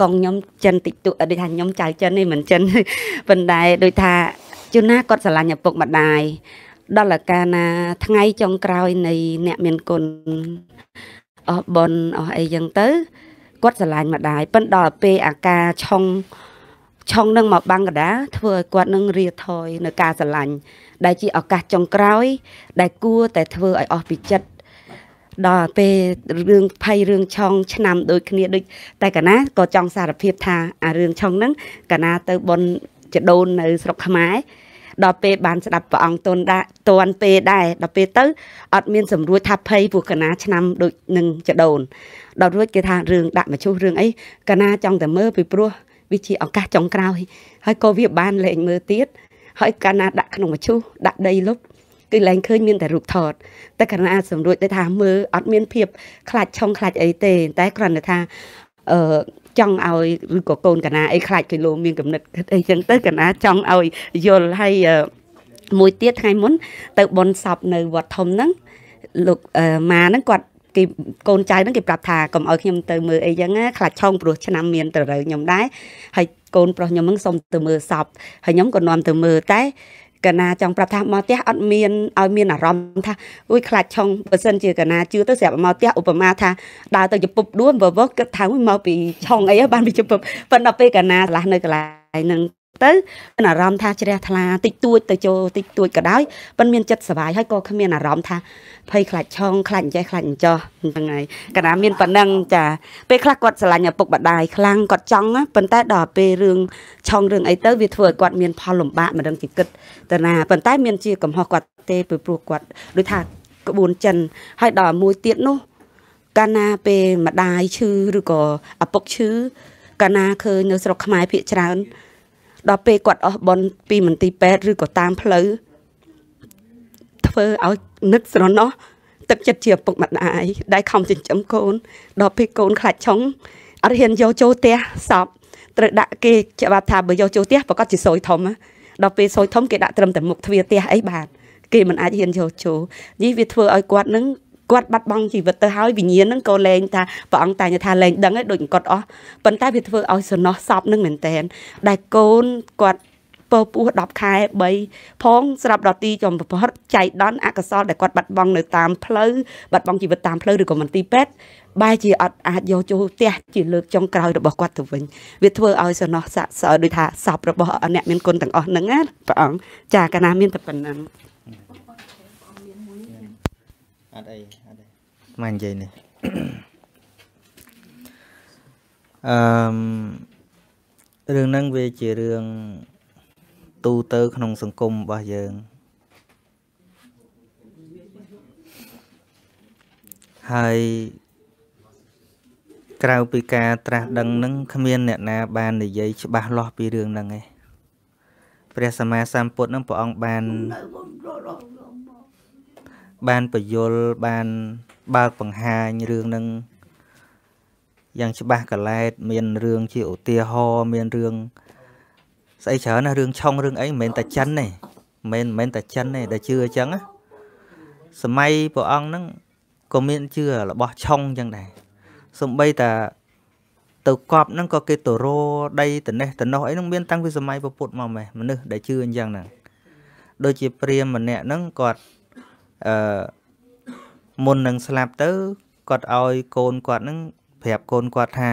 កងខ្ញុំចិនតិចតួដូចថាខ្ញុំចៅចិននេះមិនចិនប៉ុន្តែដូចថាជួនណាគាត់ស្រឡាញ់ឪពុកម្ដាយដល់ឱកាសណាថ្ងៃចុងក្រោយនៃអ្នកមានគុណអស់បនអស់អីចឹងទៅគាត់ស្រឡាញ់ម្ដាយប៉ុន្តែដល់ពេលអាការឆុងឆុងនឹងមកបាំងកដាធ្វើឲ្យគាត់នឹងរាថយនៅការស្រឡាញ់ដែលជាឱកាសចុងក្រោយ ដែលគួរតែធ្វើឲ្យអស់ពីចិត្តដល់ពេលរឿងភ័យរឿងឆុងឆ្នាំ ដូចគ្នាដូចតែកាលណាក៏ចង់សារភាពថាអារឿងឆុងហ្នឹងកាលណាទៅបនចដូននៅស្រុកខ្មែរដល់ពេលបានស្ដាប់ព្រះអង្គទុនដាក់តួនពេលដែរដល់ពេលទៅអត់មានសម្រួលថាភ័យព្រោះកណា ឆ្នាំដូចនឹងចដូនដល់រួចគេថារឿងដាក់មឈូសរឿងអីកណាចង់តែមើលពីព្រោះវាជាឱកាសចុងក្រោយហើយក៏វា បានលែងមើលទៀតហើយកាលណាដាក់ក្នុងមឈូសដាក់ដីលុបគឺឡើងឃើញមានតែរូបថតតែករណីសម្រួចទៅថាមើលអត់មានភាពខ្លាចឆុងខ្លាចអីទេ តែគ្រាន់តែថាអឺចង់ឲ្យឬក៏កូនកណាអីខ្លាចគេលោមានកំណត់គិតអីចឹងទៅកណាចង់ឲ្យយល់ហើយមួយទៀតថ្ងៃមុន ទៅបនសពនៅវត្តធំហ្នឹងលោកម៉ាហ្នឹងគាត់គេកូនចៅហ្នឹងគេប្រាប់ថាកុំឲ្យខ្ញុំទៅមើលអីចឹងណាខ្លាចឆောင်းព្រោះឆ្នាំមានត្រូវខ្ញុំដែរហើយកូនប្រុសខ្ញុំហ្នឹងសុំទៅមើលសពហើយខ្ញុំក៏នាំទៅមើលតែកណាចង់ប្រាប់ថាមកផ្ទះអត់មានឲ្យមានអារម្មណ៍ថាអ៊ុយខ្លាចឆុងបើសិនជាកណាជឿទៅស្រាប់មកផ្ទះឧបមាថាដើរទៅជពុបដួនវវគិតថាមកពីឆុងអីបានពីជពុបប៉ុន្តែពេលកណាឆ្លាស់នៅកន្លែងហ្នឹងទៅមានអារម្មណ៍ថាជ្រះថ្លាតិចតួចទៅចូលតិចតួចក៏ដោយប៉ិនមានចិត្តសុបាយហើយក៏គ្មានអារម្មណ៍ថាភ័យខ្លាចឆောင်းខ្លាចអញ្ចេះខ្លាចអញ្ចោះហ្នឹងហើយកណ្ដាមានប៉ុណ្ណឹងចាពេលខ្លះគាត់ស្រឡាញ់ឪពុកម្ដាយខ្លាំងគាត់ចង់ប៉ុន្តែដល់ពេលរឿងឆောင်းរឿងអីទៅវាធ្វើឲ្យគាត់មានផលលំបាកមិនដឹងជាគិតទៅណាប៉ុន្តែមានជាកំហុសគាត់ទេព្រោះគាត់ដូចថាក្បួនចិនហើយដល់មួយទៀតនោះកាលណាពេលម្ដាយឈឺឬក៏ឪពុកឈឺកាលណាឃើញនៅស្រុកខ្មែរភាគច្រើនដល់ពេលគាត់អស់បនពីមន្ទីរពេទ្យឬក៏តាមផ្លូវធ្វើឲ្យនឹកស្រណោះទឹកចិត្តជាឪពុកម្ដាយ ដែលខំចិញ្ចឹមកូនដល់ពេលកូនខ្លាចឆុងអត់ហ៊ានយកចូលផ្ទះសពត្រូវដាក់គេច្បាប់ថាបើយកចូលផ្ទះប្រកាសជាសួយធំដល់ពេលសួយធំគេដាក់ត្រឹមតែមុខទ្វារផ្ទះអីបាទគេមិនអាចហ៊ានយកចូលនេះវាធ្វើឲ្យគាត់នឹងគាត់បាត់បង់ជីវិតទៅហើយវិញ្ញាណនឹងក៏លែងថាព្រះអង្គតែងថាលែងដឹងឯងដូចគាត់អស់ប៉ុន្តែវាធ្វើឲ្យសំណោះសពនឹងមែនតែនដែលកូនគាត់ពពោះ10ខែ3ផងស្រាប់ដល់ទីចំប្រផុតចៃដន់អកសលដែលគាត់បាត់បង់នៅតាមផ្លូវបាត់បង់ជីវិតតាមផ្លូវឬក៏មន្ទីរពេទ្យបែរជាអត់អាចយកចូលផ្ទះជាលើកចុងក្រោយរបស់គាត់ទៅវិញវាធ្វើឲ្យសំណោះស័ក្តិសដូចថាសពរបស់អ្នកមានគុណទាំងអស់ហ្នឹងណាព្រះអង្គចាកាលណាមានតែប៉ុណ្ណឹងអត់អីមកនិយាយនេះអឺរឿងហ្នឹងវាជារឿងទូទៅក្នុងសង្គមរបស់យើងហើយក្រៅពីការត្រាស់ដឹង នឹងគ្មាន អ្នកណាបាននិយាយច្បាស់លាស់ពីរឿងហ្នឹងឯងព្រះសម្មាសម្ពុទ្ធនឹងព្រះអង្គបាន បានពយលបានបើកបង្ហាញរឿងនឹងយ៉ាងច្បាស់កលែតមានរឿងជាឧទាហរណ៍មានរឿងស្អីច្រើនណារឿងឆុងរឿងអីមិនមែនតែចិនទេមិនមែនតែចិនទេដែលជឿអញ្ចឹងណាសម័យព្រះអង្គហ្នឹងក៏មានជឿរបស់ឆុងអញ្ចឹងដែរសំបីតាទៅកប់ហ្នឹងក៏គេទៅរោដីត្នេះត្នោះអីហ្នឹងមានតាំងពីសម័យពពុទ្ធមកម៉េះមនុស្សដែលជឿអញ្ចឹងហ្នឹងដូចជាព្រាមម្នាក់ហ្នឹងគាត់អឺមុននឹងស្លាប់ទៅគាត់ឲ្យកូនគាត់នឹងប្រាប់កូនគាត់ថា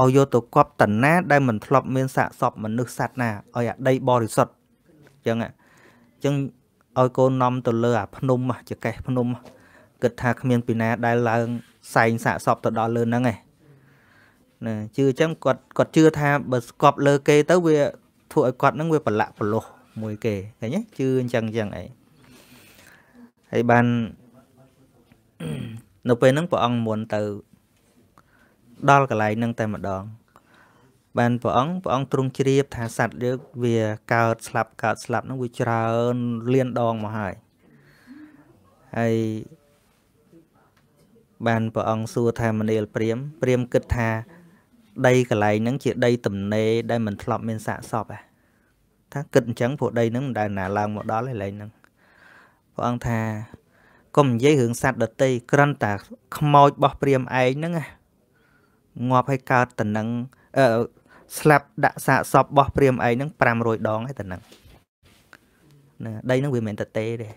ឲ្យយកទៅកប់តណា ដែលមិនធ្លាប់ មានសាកសពមនុស្សសត្វណាឲ្យអដីបរិសុទ្ធអញ្ចឹងអញ្ចឹងឲ្យកូននាំទៅលើអាភ្នំចកេះភ្នំគិតថាគ្មាន ពីណាដែលឡើងសែងសាកសពទៅដល់លើហ្នឹងឯងណាជឿអញ្ចឹងគាត់គាត់ជឿថាបើស្កប់លើ គេទៅវាធ្វើឲ្យគាត់ហ្នឹងវា ប្រឡាក់ប្រលោះមួយគេឃើញទេជឿអញ្ចឹងអញ្ចឹងឯងហើយបាននៅពេលហ្នឹងព្រះអង្គមុនទៅដល់កន្លែងហ្នឹងតែម្ដង បានព្រះអង្គព្រះអង្គទ្រង់ជ្រាបថាសัตว์យើងវាកើតស្លាប់កើតស្លាប់ហ្នឹងវាច្រើនលានដងមកហើយហើយបានព្រះអង្គសួរថាមនាលព្រាមព្រាមគិតថាដីកន្លែងហ្នឹងជាដីទំនេរដែលមិនធ្លាប់មានសាកសពហ៎ថាគិតអញ្ចឹងពួកដីហ្នឹងមិនដែលណាឡើងមកដល់ឯឡែងហ្នឹងព្រះអង្គថាកុំនិយាយរឿងសត្វដតីគ្រាន់តែខ្មោចរបស់ព្រាមឯងហ្នឹងងាប់ឲ្យកើតតំណឹងអឺស្លាប់ដាក់សាកសពរបស់ព្រាមឯងហ្នឹង500ដងឯតំណឹងណាដីហ្នឹងវាមិនតទេទេ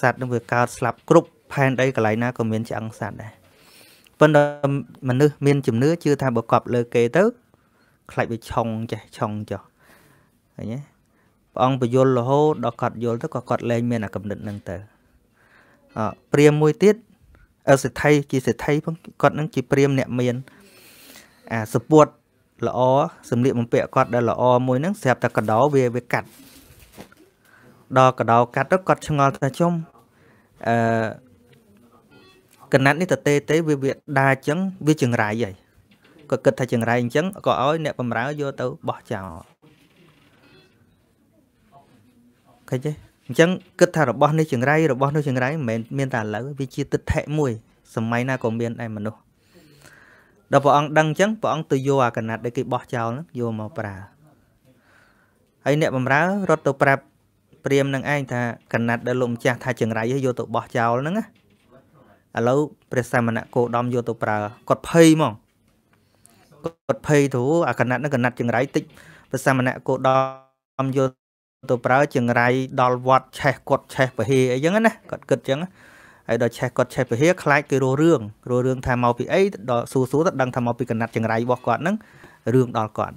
សត្វហ្នឹងវាកើតស្លាប់ គ្រប់ផែនដីកន្លែងណាក៏មានឆ្អឹងសត្វដែរប៉ុន្តែមនុស្សមានជំនឿជឿថាបើកប់លើគេទៅ ខ្លាចវាឆុងចេះឆុងចុះឃើញទេព្រះអង្គពយល់រហូតដល់គាត់យល់ទៅក៏គាត់លែងមានអាកំណត់នឹងទៅព្រាមមួយទៀតសេដ្ឋីជាសេដ្ឋីផងគាត់នឹងជាព្រាមអ្នកមានអាសពួតល្អសម្លៀកបំពាក់គាត់ដែលល្អមួយហ្នឹងស្រាប់តែកដោវាវាកាត់ដល់កដោកាត់ទៅគាត់ឆ្ងល់ថាជុំអឺកណាត់នេះតទេទេវាវាដាអញ្ចឹងវាចង្រៃហើយគាត់គិតថាចង្រៃអញ្ចឹងក៏ឲ្យអ្នកបំរើយកទៅបោះចោលឃើញទេអញ្ចឹងគិតថារបស់នេះចង្រៃរបស់នោះចង្រៃមិនមែនមានតែឥឡូវវាជា ទិដ្ឋិមួយសម័យណាក៏មានដែរមនុស្សដល់ព្រះអង្គដឹងអញ្ចឹងព្រះអង្គទៅយកអាកណាត់ដែលគេបោះចោលហ្នឹងយកមកប្រើហើយអ្នកបម្រើរត់ទៅប្រាប់ព្រាមនឹងឯងថាកណាត់ដែលលោកម្ចាស់ថាចង្រៃហើយយកទៅបោះចោលហ្នឹងឥឡូវព្រះសាមណគោដមយកទៅប្រើគាត់ភ័យហ្មងគាត់ភ័យទៅអាកណាត់ហ្នឹងកណាត់ ចង្រៃតិចព្រះសាមណគោដមយកទៅប្រើចង្រៃដល់វត្តឆេះគាត់ឆេះពហិអីចឹងណាគាត់គិតចឹងហើយដល់ឆេះគាត់ឆេះពហិខ្លាចគេរស់រឿងរស់រឿងថាមកពីអីដល់ស៊ូស៊ូទៅដឹងថាមកពីកណាត់ចង្រៃរបស់គាត់ហ្នឹងរឿងដល់គាត់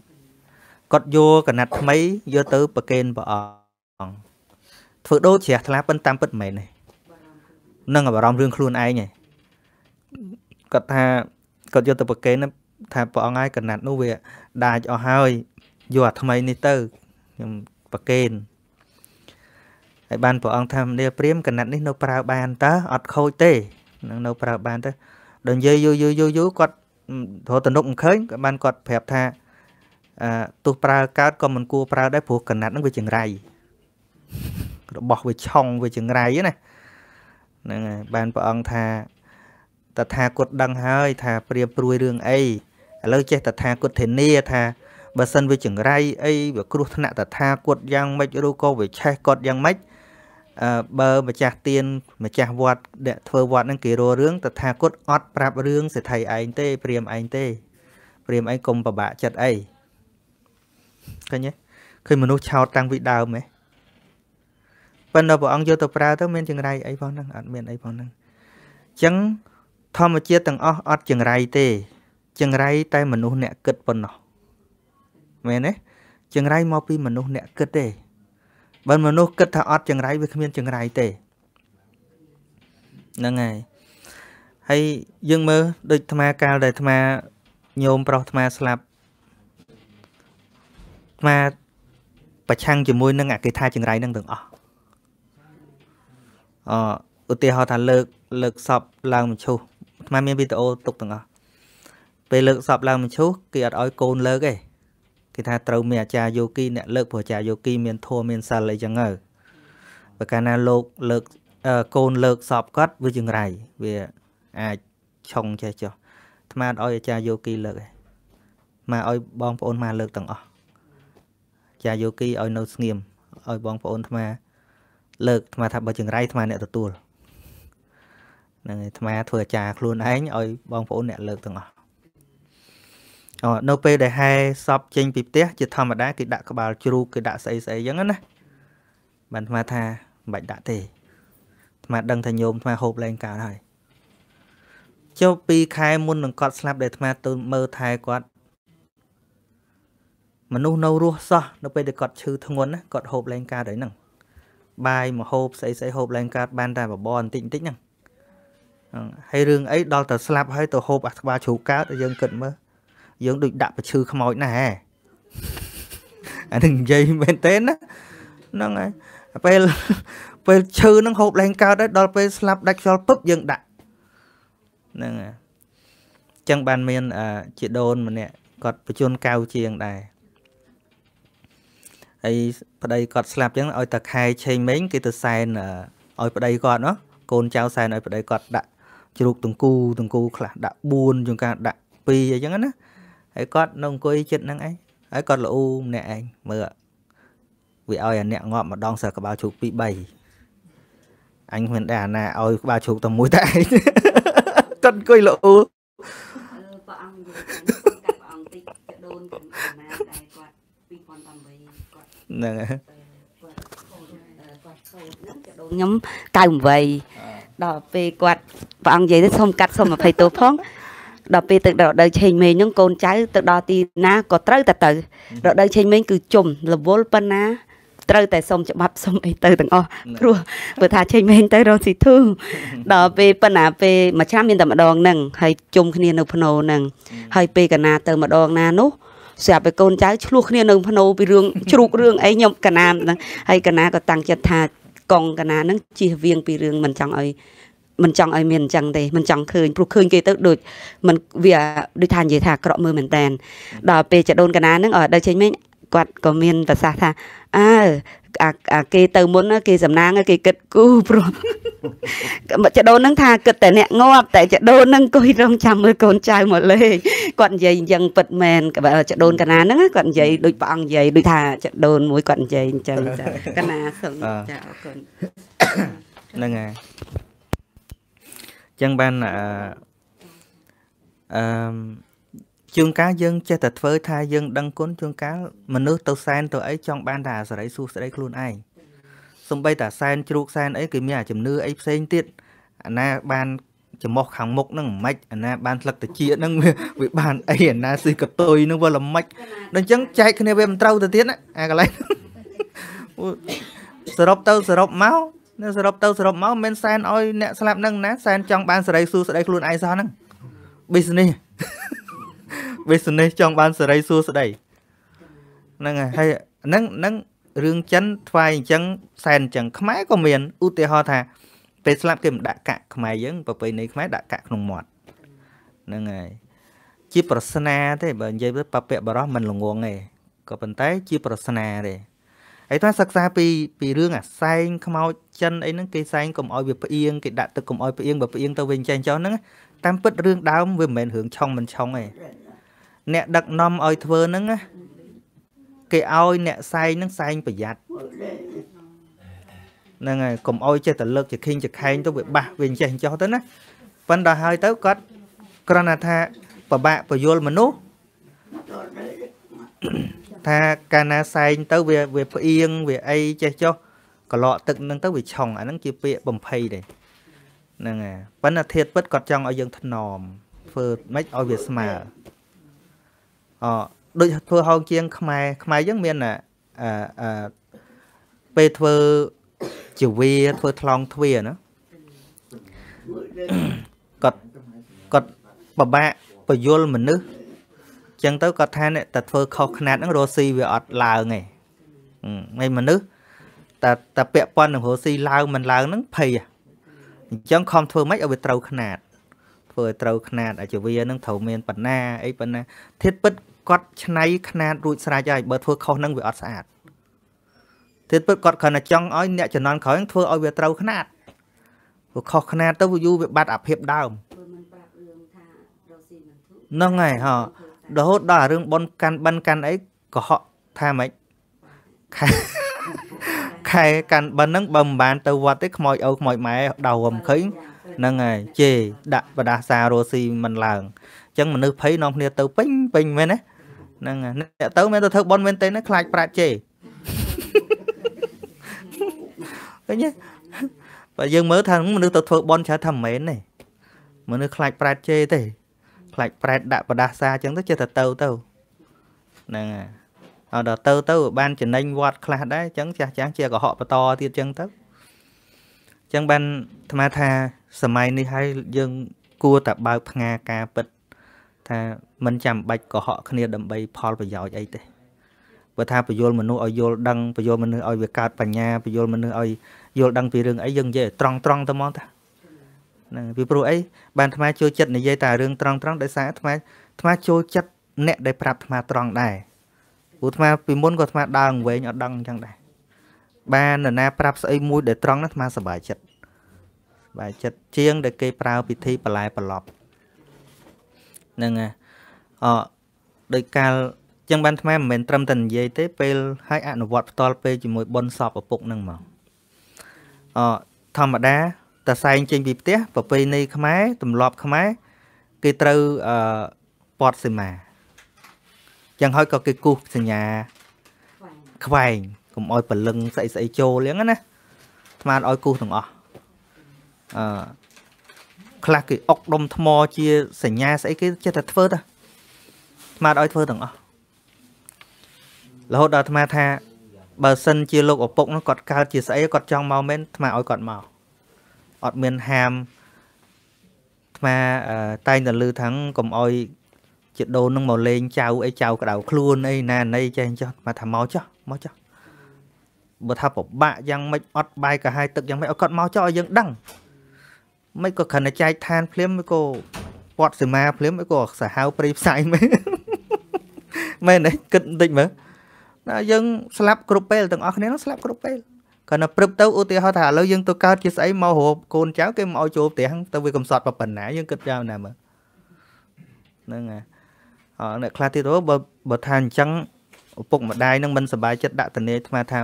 គាត់យកកណាត់ថ្មីយកទៅប្រកេនព្រះអង្គធ្វើដូចជ្រះថ្លាប៉ុនតាមពិតមែនទេនឹងអារម្មណ៍រឿងខ្លួនឯងឯងគាត់ថាគាត់យកទៅប្រកេនថាព្រះអង្គហើយកណាត់នោះវា ដាច់អស់ហើយយកអាថ្មីនេះទៅខ្ញុំប្រកេនហើយបានព្រះអង្គថាមនាព្រាមកណាត់នេះនៅ ប្រើ បានតើអត់ខូចទេ នឹង នៅប្រើបានទៅដល់និយាយយូរយូរយូរយូរគាត់រត់ទំនុកមិនឃើញគាត់បានគាត់ប្រាប់ថាអឺទោះប្រើកើតក៏មិនគួរប្រើ ដែរព្រោះកណាត់នឹងវាចង្រៃរបស់វាឆុងវាចង្រៃណាហ្នឹងហើយបានព្រះអង្គថា តថាគតដឹងហើយ ថាព្រាបព្រួយរឿងអីឥឡូវចេះតថាគតធានាថាបើសិនវាចង្រៃអីវាគ្រោះថ្នាក់តថាគាត់យ៉ាងម៉េចឬក៏វាឆេះគាត់យ៉ាងម៉េចអឺបើម្ចាស់ទៀនម្ចាស់វត្តអ្នកធ្វើវត្តហ្នឹងគេរលរឿងតថាគាត់អត់ប្រាប់រឿងសេដ្ឋីឯងទេ ព្រាមឯងទេ ព្រាមឯងកុំពិបាកចិត្តអីឃើញទេឃើញមនុស្សឆោតតាំងពីដើមហ៎ប៉ុន្តែព្រះអង្គយកទៅប្រើទៅមានចង្រៃអីផងហ្នឹងអត់មានអីផងហ្នឹងអញ្ចឹងធម្មជាតិទាំងអស់អត់ចង្រៃទេចង្រៃតែមនុស្សអ្នកគិតប៉ុណ្ណោះមែនទេចង្រៃមកពីមនុស្សអ្នកគិតទេបើមនុស្សគិតថាអត់ចង្រៃវាគ្មានចង្រៃទេហ្នឹងហើយហើយយើងមើលដូចអាត្មាកាលដែលអាត្មាញោមប្រុសអាត្មាស្លាប់អាត្មាប្រឆាំងជាមួយនឹងអកេថាចង្រៃនឹងទាំងអស់អឧទាហរណ៍ថាលើក លើកសពឡើងមឈូសអាត្មាមានវីដេអូទុកទាំងអស់ពេលលើកសពឡើងមឈូសគេអត់ឲ្យកូនលើកទេគេថាត្រូវមានអាចារ្យយោគីអ្នកលើកព្រោះអាចារ្យយោគី មានធម៌មានសិលអីចឹងទៅបើកាលណាលោកលើកកូនលើកសពគាត់វាចង្រៃវាអាចឆុងចេះចុះអាត្មាឲ្យអាចារ្យយោគីលើកឯងមកឲ្យបងប្អូនមកលើកទាំងអស់អាចារ្យយោគីឲ្យនៅស្ងៀមឲ្យបងប្អូនអាត្មា លើកអាត្មាថាបើចង្រៃអាត្មាអ្នកទទួលហ្នឹងឯងអាត្មាធ្វើអាចារ្យខ្លួនឯងឲ្យបងប្អូនអ្នកលើកទាំងអស់នៅពេលដែលហែសពចេញពីផ្ទះ ជាធម្មតាគេដាក់ក្បាលជ្រូកគេដាក់ស្អីស្អីអញ្ចឹងណាបានអាត្មាថាមិនបាច់ដាក់ទេអាត្មាដឹងថាញោមអាត្មាហូបលែងកើតហើយចុះពីខែមុននឹងគាត់ស្លាប់ដែលអាត្មាទៅមើលថែគាត់មនុស្សនៅរស់សោះនៅពេលដែលគាត់ឈឺធ្ងន់ណាគាត់ហូបលែងកើតហើយហ្នឹងបាយមហូបស្អីស្អីហូបលែងកើតបានតែបបរបន្តិចបន្តិចហ្នឹងហើយរឿងអីដល់តែស្លាប់ហើយទៅហូបអាក្បាលជ្រូកកើតយើងគិតមើលយើងដូចដាក់ប្រឈឺខ្មោចណាស់ហ៎អានឹងនិយាយមែនទេណាហ្នឹងហើយពេលពេលឈឺហ្នឹងហូបឡើងកើតហើយដល់ពេលស្លាប់ដាច់ខ្យល់ពឹបយើងដាក់ហ្នឹងហើយអញ្ចឹងបានមាន ជាដូនម្នាក់គាត់បញ្ជូនកៅជាងដែរហើយប្តីគាត់ស្លាប់អញ្ចឹងឲ្យតាខែឆេងមេងគេទៅសែនឲ្យប្តីគាត់ណាកូនចៅសែនឲ្យប្តីគាត់ដាក់ជ្រូកទង្គូ ទង្គូខ្លះដាក់4ជាងការដាក់2អីចឹងណាហើយគាត់នៅអង្គុយចិត្តហ្នឹងឯងហើយគាត់ល្អូម្នាក់ឯងមើលវាឲ្យអាអ្នកងាប់ម្ដងសើក្បាលជ្រូក2 3អញមិនដែរអាណាឲ្យក្បាលជ្រូកតែមួយតែឯងគាត់អង្គុយល្អូព្រះអង្គនិយាយតែព្រះអង្គតិចដូនខាងណាដែរគាត់2018គាត់ហ្នឹងខ្ញុំ98ដល់ពេលគាត់ព្រះអង្គនិយាយទៅសុំកាត់សុំ20ទោផងដល់ពេលទៅដល់រដូវឆេងមេញហ្នឹងកូនចៅទៅដល់ទីណាក៏ត្រូវតែទៅរដូវឆេងមេញគឺជុំរវល់ប៉ុណ្ណាត្រូវតែសុំច្បាប់សុំអីទៅទាំងអស់ព្រោះព្រោះថាឆេញមែនទៅរស់ស៊ីធូដល់ពេលប៉ុណ្ណា ពេលមួយឆ្នាំមានតែម្ដងហ្នឹងហើយជុំគ្នានៅភ្នោហ្នឹងហើយពេលកណាទៅម្ដងណានោះស្រាប់ឲ្យកូនចៅឆ្លោះគ្នានៅភ្នោពីរឿងជ្រូករឿងអីខ្ញុំកណាហ្នឹងហើយកណាក៏តាំងចិត្តថាកងកណាហ្នឹងជៀសវាងពីរឿងមិនចង់ឲ្យមិនចង់ឲ្យមានអញ្ចឹងទេមិនចង់ឃើញព្រោះឃើញគេទៅដូចមិនវាដូចថានិយាយ ថាអាក្រក់មើលមែនតែនដល់ពេលចដូនកណានឹងដល់ចេញមិញគាត់ក៏មានប្រសាសន៍ថាអើអាគេទៅមុនគេសំណាងគេគិតគូព្រោះចដូននឹងថាគិតតែអ្នកងាប់តែចដូននឹងគួយរងចាំមើលកូនចៅមកលេងគាត់និយាយអញ្ចឹងពិតមែនចដូនកណាហ្នឹងគាត់និយាយដូចព្រះអង្គនិយាយដូចថាចដូនមួយគាត់និយាយអញ្ចឹងចាកណាសូមចាអរគុណហ្នឹងហើយកចឹងបានអឺជួនកាលយើងចេះតែធ្វើថាយើងដឹងគុណជួនកាលមនុស្សទៅសែនទៅអីចង់បានតែអាសរីសួស្តីខ្លួនឯងសំបី តាសែនជ្រូកសែនអីគឺមានអាជំនឿអីផ្សេងទៀតអាណាបានចំោះខាងមុខហ្នឹងមិនអាណាបានស្លឹកតិចហ្នឹងវាបានអីអាណាស៊ីកតុយហ្នឹងវាល្មិចដូច្នេះចែកគ្នាវាមិនត្រូវទៅទៀតអាកន្លែងសរុបទៅសរុបមកនៅសរុបទៅសរុបមកមិនសែនឲ្យអ្នកស្លាប់នឹងណាសែនចង់បានសេរីសួស្តីខ្លួនឯងសោះហ្នឹង business business ចង់បានសេរីសួស្តីហ្នឹងហើយហ្នឹងហ្នឹងរឿងចិនថ្វាយអញ្ចឹងសែនអញ្ចឹងខ្មែរក៏មានឧទាហរណ៍ថា ពេលស្លាប់គេមិនដាក់កាក់ខ្មែរយើងប្រពៃណីខ្មែរដាក់កាក់ក្នុងមាត់ហ្នឹងហើយជាប្រស្នាទេបើនិយាយទៅបពៈបរោះមិនល្ងងទេក៏ប៉ុន្តែជាប្រស្នាទេអីថាសិក្សាពីពីរឿងអាសែងខ្មោចចិនអីហ្នឹងគេសែងកុំឲ្យវាផ្អៀងគេដាក់ទឹកកុំឲ្យផ្អៀងបើផ្អៀងទៅវិញចេះចោះហ្នឹងតាមពិតរឿងដើមវាមិនមែនរឿងឆុងមិនឆុងទេអ្នក ដឹកនាំឲ្យធ្វើហ្នឹងគេឲ្យអ្នកសែងហ្នឹងសែងប្រយ័ត្នហ្នឹងហើយកុំអោយចេះតែលើកជាខេងជាខែងទៅវាបាស់វាចេះចោះទៅណាប៉ុន្តែហើយទៅគាត់គ្រាន់តែថាប្របាក់បយលមនុស្សថាកាលណាសែងទៅវាវាផ្អៀងវាអីចេះចុះក្លោកទឹកនឹងទៅវាឆុង អាហ្នឹងជាពាក្យបំភ័យដែរហ្នឹងហើយប៉ុន្តែធាតពិតគាត់ចង់ឲ្យយើងធ្នមធ្វើម៉េចឲ្យវាស្មើអដូចធ្វើហោងជាងខ្មែរ ខ្មែរយើងមានអឺពេលធ្វើជាវាធ្វើថ្លង់ទ្វាណាគាត់គាត់បបាក់បយលមនុស្សចឹងទៅគាត់ថាអ្នកតែធ្វើខុសខ្នាតហ្នឹងរស់ស៊ីវាអត់ឡើងទេហើយមនុស្សតែតែពាក់ព័ន្ធនឹងរស់ស៊ីឡើងមិនឡើងហ្នឹងភ័យអញ្ចឹងខំធ្វើម៉េចឲ្យវាត្រូវខ្នាតធ្វើឲ្យត្រូវខ្នាតអាជីវាហ្នឹងត្រូវមានបណ្ណាអីបណ្ណាធៀបពិតគាត់ឆ្នៃខ្នាតរួចស្រេចហើយបើធ្វើខុសហ្នឹងវាអត់ស្អាតធៀបពិតគាត់គ្រាន់តែចង់ឲ្យអ្នកចំនួនក្រោយហ្នឹងធ្វើឲ្យវាត្រូវខ្នាតព្រោះខុសខ្នាតទៅយូរវាបាត់អាភិបដើមហ្នឹងហើយហ៎រហូតដល់រឿងប៉ុនកាន់បិណ្ឌកាន់អីកុហកថាម៉េចខែខែកាន់បិណ្ឌហ្នឹងបើមិនបាន ទៅវត្តទេខ្មោចឪខ្មោចម៉ែដៅរំឃើញហ្នឹងហើយជេដាក់បដាសារោស៊ីមិនឡើងអញ្ចឹងមនុស្សភ័យនាំគ្នាទៅពេញពេញមែនណាហ្នឹងអ្នកទៅមានទៅធ្វើប៉ុនមែនទេណាខ្លាចប្រាច់ជេឃើញទេបើយើងមើលថាមនុស្សទៅធ្វើប៉ុនច្រើនថាមិនមែនទេមនុស្សខ្លាចប្រាច់ជេទេខ្លាចប្រែតដាក់បដាសាអញ្ចឹងទៅចេះតែទៅទៅហ្នឹងហើយអត់ដល់ទៅទៅ បានចំណេញវត្តខ្លះដែរអញ្ចឹងចាស់ចាស់ជាកុហកបន្តទៀតអញ្ចឹងទៅអញ្ចឹងបានអាត្មាថាសម័យនេះហើយយើងគួរតែបើកផ្ងាការពិតថាមិនចាំបាច់កុហកគ្នាដើម្បីផលប្រយោជន៍អីទេបើថាបញ្យលមនុស្សឲ្យយល់ដឹងបញ្យលមនុស្សឲ្យវាកើតបញ្ញាបញ្យលមនុស្សឲ្យយល់ដឹងពីរឿងអីយើងនិយាយត្រង់ត្រង់ទៅមកតាហ្នឹងពីព្រោះអីបានអាត្មាចូលចិត្តនិយាយតែរឿងត្រង់ត្រង់ដោយសារអាត្មាអាត្មាចូលចិត្តអ្នកដែលប្រាប់អាត្មាត្រង់ដែរព្រោះអាត្មាពីមុនក៏អាត្មាដើរវែងអត់ដឹងអញ្ចឹងដែរបាននរណាប្រាប់ស្អីមួយ ដែលត្រង់ហ្នឹងអាត្មាសប្បាយចិត្តសប្បាយចិត្តជាង ដែលគេប្រើពិធីបន្លែបន្លប់ហ្នឹងហើយអដោយកាលចឹងបានថ្មមិនមែនត្រឹមតែនិយាយទេពេលឲ្យអនុវត្តផ្ទាល់ពេលជាមួយបុណ្យសពឪពុកនឹងមកអធម្មតាតសែងចេញពីផ្ទះប្រពៃណីខ្មែរទម្លាប់ខ្មែរ គេត្រូវអឺពាត់សីមាយ៉ាងហោចក៏គេគូសសញ្ញាខ្វែងកុំអោយពលឹង ស្អីស្អីចូលហ្នឹងណាស្មានអោយគូសទាំងអស់អឺខ្លះគេអុកដុំថ្មជា សញ្ញា ស្អីគេចិត្តតែធ្វើតាស្មានអោយធ្វើទាំងអស់រហូតដល់អាត្មាថាបើសិនជាលោកឪពុកនោះគាត់កើតជាស្អីគាត់ចង់មកមែនអាត្មាឲ្យគាត់មកអត់មានហាមថ្មតែងតែលឺថាងកុំអោយជាដូននឹងមកលេងចៅអីចៅក្តៅខ្លួនអីណាណីចេះចុះមកថាមកចុះមកចុះបើថាពិបាកយ៉ាងម៉េចអត់បាយកាហាយទឹកយ៉ាងម៉េចឲ្យគាត់មកចុះឲ្យយើងដឹងមិនក៏គ្រាន់តែចែកឋានភ្លាមមិនក៏ពាត់សីមាភ្លាមមិនក៏សាហាវព្រៃផ្សាយមែនមែនទេគិតបន្តិចមើលណាយើងស្លាប់គ្រប់ពេលទាំងអស់គ្នាស្លាប់គ្រប់ពេលគ្រាន់តែព្រឹបទៅឧទាហរណ៍ថាឥឡូវយើងទៅកើតជាស្អីមករកកូនចៅគេមកឲ្យចូលផ្ទះទៅវាកំសត់ប៉ុណ្ណាយើងគិតយ៉ាងណាមើលហ្នឹងហើយអើអ្នកខ្លះទៀតបើបើថាអញ្ចឹងឪពុកម្ដាយនឹងមិនសប្បាយចិត្តដាក់តនីអាត្មាថា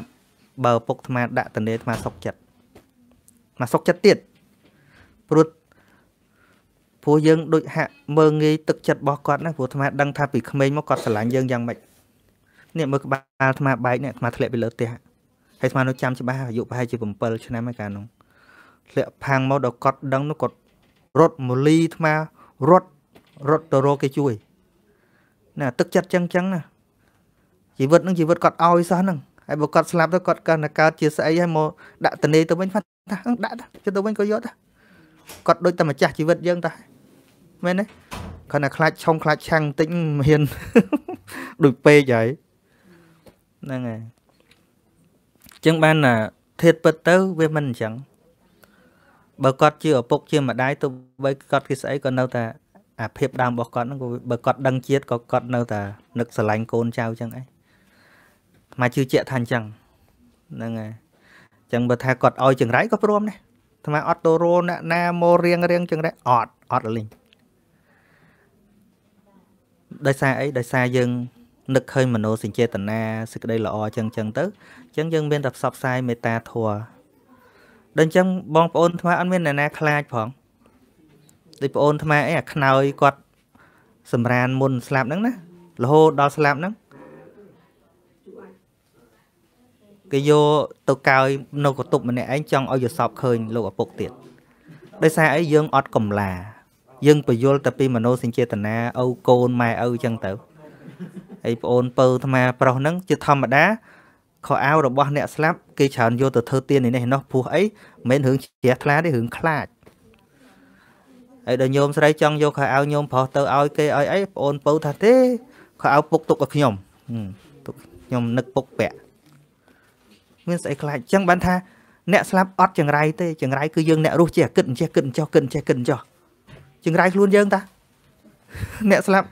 បើឪពុកអាត្មាដាក់តនីអាត្មាសុកចិត្តមកសុកចិត្តទៀតព្រោះព្រោះយើងដូចហាក់មើងងាយទឹកចិត្តរបស់គាត់ណាព្រោះអាត្មាដឹងថាពីក្មេងមកគាត់ស្រឡាញ់យើងយ៉ាងម៉េចនេះមើលក្បាលអាត្មាបែកនេះអាត្មាធ្លាក់ពីលើផ្ទះហើយស្មាននោះចាំច្បាស់អាយុប្រហែលជា7ឆ្នាំហើយកាលនោះធ្លាក់ផាំងមកដល់គាត់ដឹងនោះគាត់រត់មូលីថ្មរត់រត់ទៅរកគេជួយណាទឹកចិត្តចឹងចឹងណាជីវិតនឹងជីវិតគាត់ឲ្យសោះហ្នឹងហើយបើគាត់ស្លាប់ទៅគាត់កើតនៅកើតជាស្អីហើយមកដាក់តនេទៅវិញថាដាក់ទៅទៅវិញក៏យកដែរគាត់ដូចតែម្ចាស់ជីវិតយើងដែរមែនទេគាត់តែខ្លាចឆុងខ្លាចឆាំងបន្តិចមានដូចពេកហើយហ្នឹងហើយចឹងបានធាតពិតទៅវាមិនអញ្ចឹងបើគាត់ជាឪពុកជាម្ដាយទោះបីគាត់គេស្អីក៏នៅតែអាភាពដើមរបស់គាត់ហ្នឹងបើគាត់ដឹងជាតិក៏គាត់នៅតែនឹកស្រឡាញ់កូនចៅចឹងអីមកជឿជាក់ថាអញ្ចឹងហ្នឹងហើយអញ្ចឹងបើថាគាត់ឲ្យចង្រៃក៏ព្រមដែរថ្មអត់តរោអ្នកណាមករៀងរៀងចង្រៃអត់អត់លីងដោយសារអីដោយសារយើង នឹកឃើញមនោសញ្ចេតនាសេចក្តីល្អអញ្ចឹងអញ្ចឹងទៅចឹងយើងមានតែផ្សព្វផ្សាយមេត្តាធម៌ដូចអញ្ចឹងបងប្អូនថ្មអត់មានអ្នកណា ខ្លាចផងដូចប្អូនថ្មអីអាខ្នើយគាត់ សម្រានមុនស្លាប់ហ្នឹងណារហូតដល់ស្លាប់ហ្នឹងគេយកទៅកោយនៅកតុបម្នាក់ឯងចង់ឲ្យយល់សពឃើញ លោកឪពុកទៀតដោយសារអីយើងអត់កំឡាយើងពយល់តែពីមโนសញ្ចេតនាឪកូនម៉ែឪចឹងទៅហើយប្អូនពៅថ្មប្រុសហ្នឹងជាធម្មតាខោអាវរបស់អ្នកស្លាប់គេច្រើនយកទៅធ្វើទៀននេះនោះព្រោះអីមិនមែនរឿងជ្រះថ្លាទេរឿងខ្លាចហើយដល់ញោមស្រីចង់យកខោអាវញោមប្រុសទៅឲ្យគេឲ្យអីប្អូនពៅថាទេខោអាវពុកទុកឲ្យខ្ញុំទុកខ្ញុំនឹកពុកពាក់មានស្អីខ្លាចអញ្ចឹងបានថាអ្នកស្លាប់អត់ចង្រៃទេចង្រៃគឺយើងអ្នករស់ចេះគិតចេះគិតចោះគិតចេះគិតចោះចង្រៃខ្លួនយើងតាអ្នកស្លាប់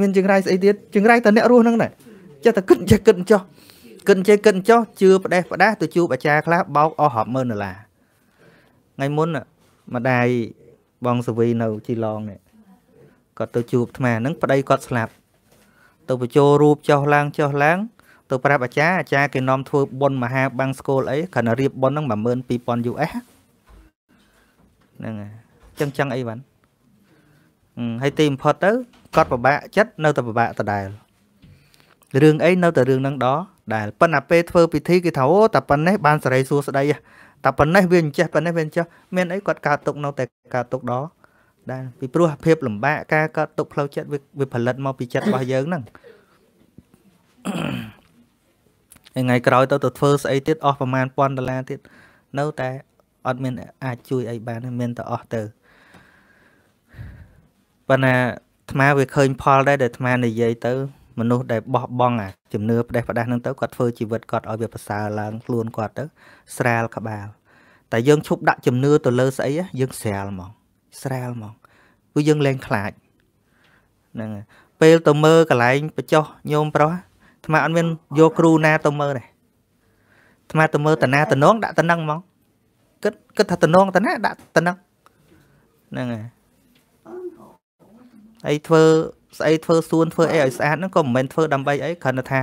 មានចង្រៃស្អីទៀតចង្រៃតែអ្នករស់ហ្នឹងដែរចេះតែគិតចេះគិតចោះគិនចេះគិនចោះជឿផ្ដេសផ្ដាសទៅជួបអាចារ្យខ្លះបោកអស់100,000ដុល្លារថ្ងៃមុនម្ដាយបងសវីនៅជីឡងនេះគាត់ទៅជួបអាត្មាហ្នឹងប្តីគាត់ស្លាប់ ទៅបញ្ចូលរូបចោះឡើង ចោះឡើងទៅប្រាប់អាចារ្យអាចារ្យគេនាំធ្វើបុណ្យមហាបាំងស្គលអីគ្រាន់តែរៀបបុណ្យហ្នឹង12000 US ហ្នឹងហើយចឹងចឹងអីបានហើយទីបំផុតទៅគាត់ពិបាកចិត្តនៅតែពិបាកដដែលរឿងអីនៅតែរឿងហ្នឹងដដែលប៉ុន្តែពេលធ្វើពិធីគេថាអូតែប៉ុណ្ណេះបានសេរីសួស្តីតែប៉ុណ្ណេះវាអញ្ចេះប៉ុណ្ណេះវាអញ្ចេះមានអីគាត់កើតទុកនៅតែកើតទុកដដែលពីព្រោះភាពលំបាកការកើតទុកផ្លូវចិត្តវាផលិតមកពីចិត្តរបស់យើងហ្នឹងថ្ងៃក្រោយទៅទៅធ្វើស្អីទៀតអស់ប្រហែល1000ដុល្លារទៀតនៅតែអត់មានអាចជួយអីបានមានតែអស់ទៅប៉ុន្តែអាត្មាវាឃើញ ផលដែរដែលអាត្មានិយាយទៅមនុស្សដែលបោះបង់អាជំនឿផ្ដេសផ្ដាស់ហ្នឹងទៅគាត់ធ្វើជីវិតគាត់ឲ្យវាប្រសើរឡើងខ្លួនគាត់ទៅស្រាលក្បាលតែយើងឈប់ដាក់ជំនឿទៅលើស្អីយើងស្រាលហ្មងស្រាលហ្មងគឺយើងលែងខ្លាចហ្នឹងពេលទៅមើលកន្លែងបញ្ចុះញោមប្រុសអាត្មាអត់មានយកគ្រូណាទៅមើលទេអាត្មាទៅមើលតាណាតំណងដាក់តំណឹងហ្មង គិតគិតថាតំណងតាណាដាក់តំណឹងហ្នឹងហើយធ្វើស្អីធ្វើសួនធ្វើអីឲ្យស្អាតហ្នឹងក៏មិនមែនធ្វើដើម្បីអីគ្រាន់តែថា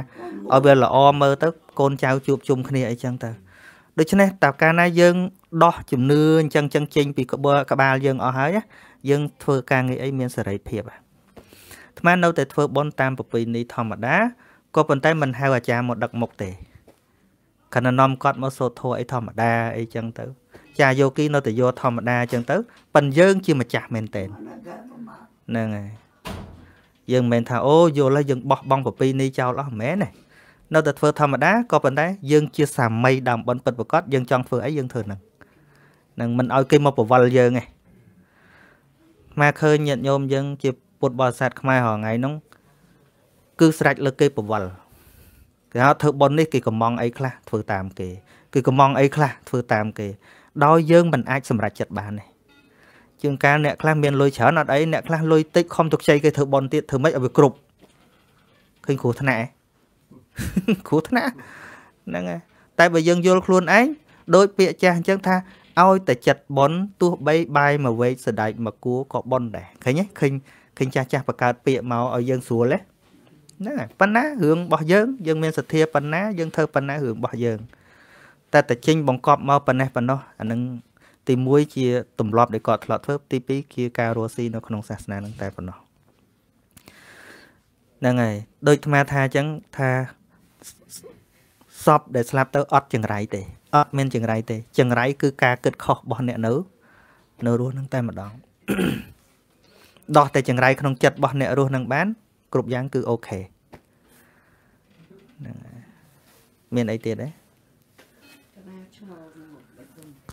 ឲ្យវាល្អមើលទៅកូនចៅជួបជុំគ្នាអីចឹងទៅដូច្នេះតើកាលណាយើងដោះជំនឿអញ្ចឹងចឹងចេញពីក្បាលក្បាលយើងអស់ហើយយើងធ្វើការងារអីមានសេរីភាពអាត្មាននៅតែធ្វើបន់តាមប្រពៃណីធម្មតាក៏ប៉ុន្តែមិនហៅអាចារ្យមកដឹកមុខទេកណ្ណនំគាត់មកសូត្រធម៌អីធម្មតាអីចឹងទៅចាយោគីនៅតែយកធម្មតាចឹងទៅប៉ិនយើងជាម្ចាស់មែនតើហ្នឹងហើយយើងមិនមែនថាអូយល់ហើយយើងបោះបង់ប្រពៃណីចោលអស់មិនមែនទេនៅតែធ្វើធម្មតាក៏ប៉ុន្តែ យើងជាសាមីដើមបិណ្ឌពិតប្រកបយើងចង់ធ្វើអីយើងធ្វើនឹងនឹងមិនឲ្យគេមកបវលយើងឯងមកឃើញញាតិញោមយើងជា ពុទ្ធបរិស័ទខ្មែររហងៃនោះគឺស្រេចលើគេបវលគេហៅធ្វើប៉ុននេះគេកំងអីខ្លះធ្វើតាម គេ គឺកំងអីខ្លះធ្វើតាមគេដោយយើងមិនអាចសម្រេចចិត្តបានទេជាងការអ្នកខ្លះមានលុយច្រើនអត់អីអ្នកខ្លះលុយតិចខំទុកចៃគេធ្វើបនទៀតធ្វើម៉េចឲ្យវាគ្រប់ឃើញគ្រោះថ្នាក់គ្រោះថ្នាក់ហ្នឹងហើយតែបើយើងយល់ខ្លួនឯងដោយ ពាក្យចាស់អញ្ចឹងថាឲ្យតែចិត្តបនទោះបីបាយមួយវែកសដែកមួយគួក៏បនដែរឃើញទេឃើញឃើញចាស់ចាស់បង្កើតពាក្យមកឲ្យយើងស្រួលទេហ្នឹងហើយប៉ុណ្ណារឿងរបស់យើងយើងមានសទ្ធាប៉ុណ្ណា យើងធ្វើប៉ុណ្ណារឿងរបស់យើងតែតែចេញបង្កប់មកប៉ុណ្ណេះប៉ុណ្ណោះអានឹងទី1ជាទម្លាប់ដែលគាត់ធ្លាប់ធ្វើទី2ជាការរស់ស៊ីនៅក្នុងសាសនានឹងតែប៉ុណ្ណោះហ្នឹងហើយដូចអាត្មាថាអញ្ចឹងថាសពដែលស្លាប់ទៅអត់ចង្រៃទេអត់មានចង្រៃទេចង្រៃគឺការគិតខុសរបស់អ្នកនៅ នៅរស់នឹងតែម្ដងដោះតែចង្រៃក្នុងចិត្តរបស់អ្នករស់នឹងបាន គ្រប់យ៉ាងគឺអូខេហ្នឹងហើយមានអីទៀតទេ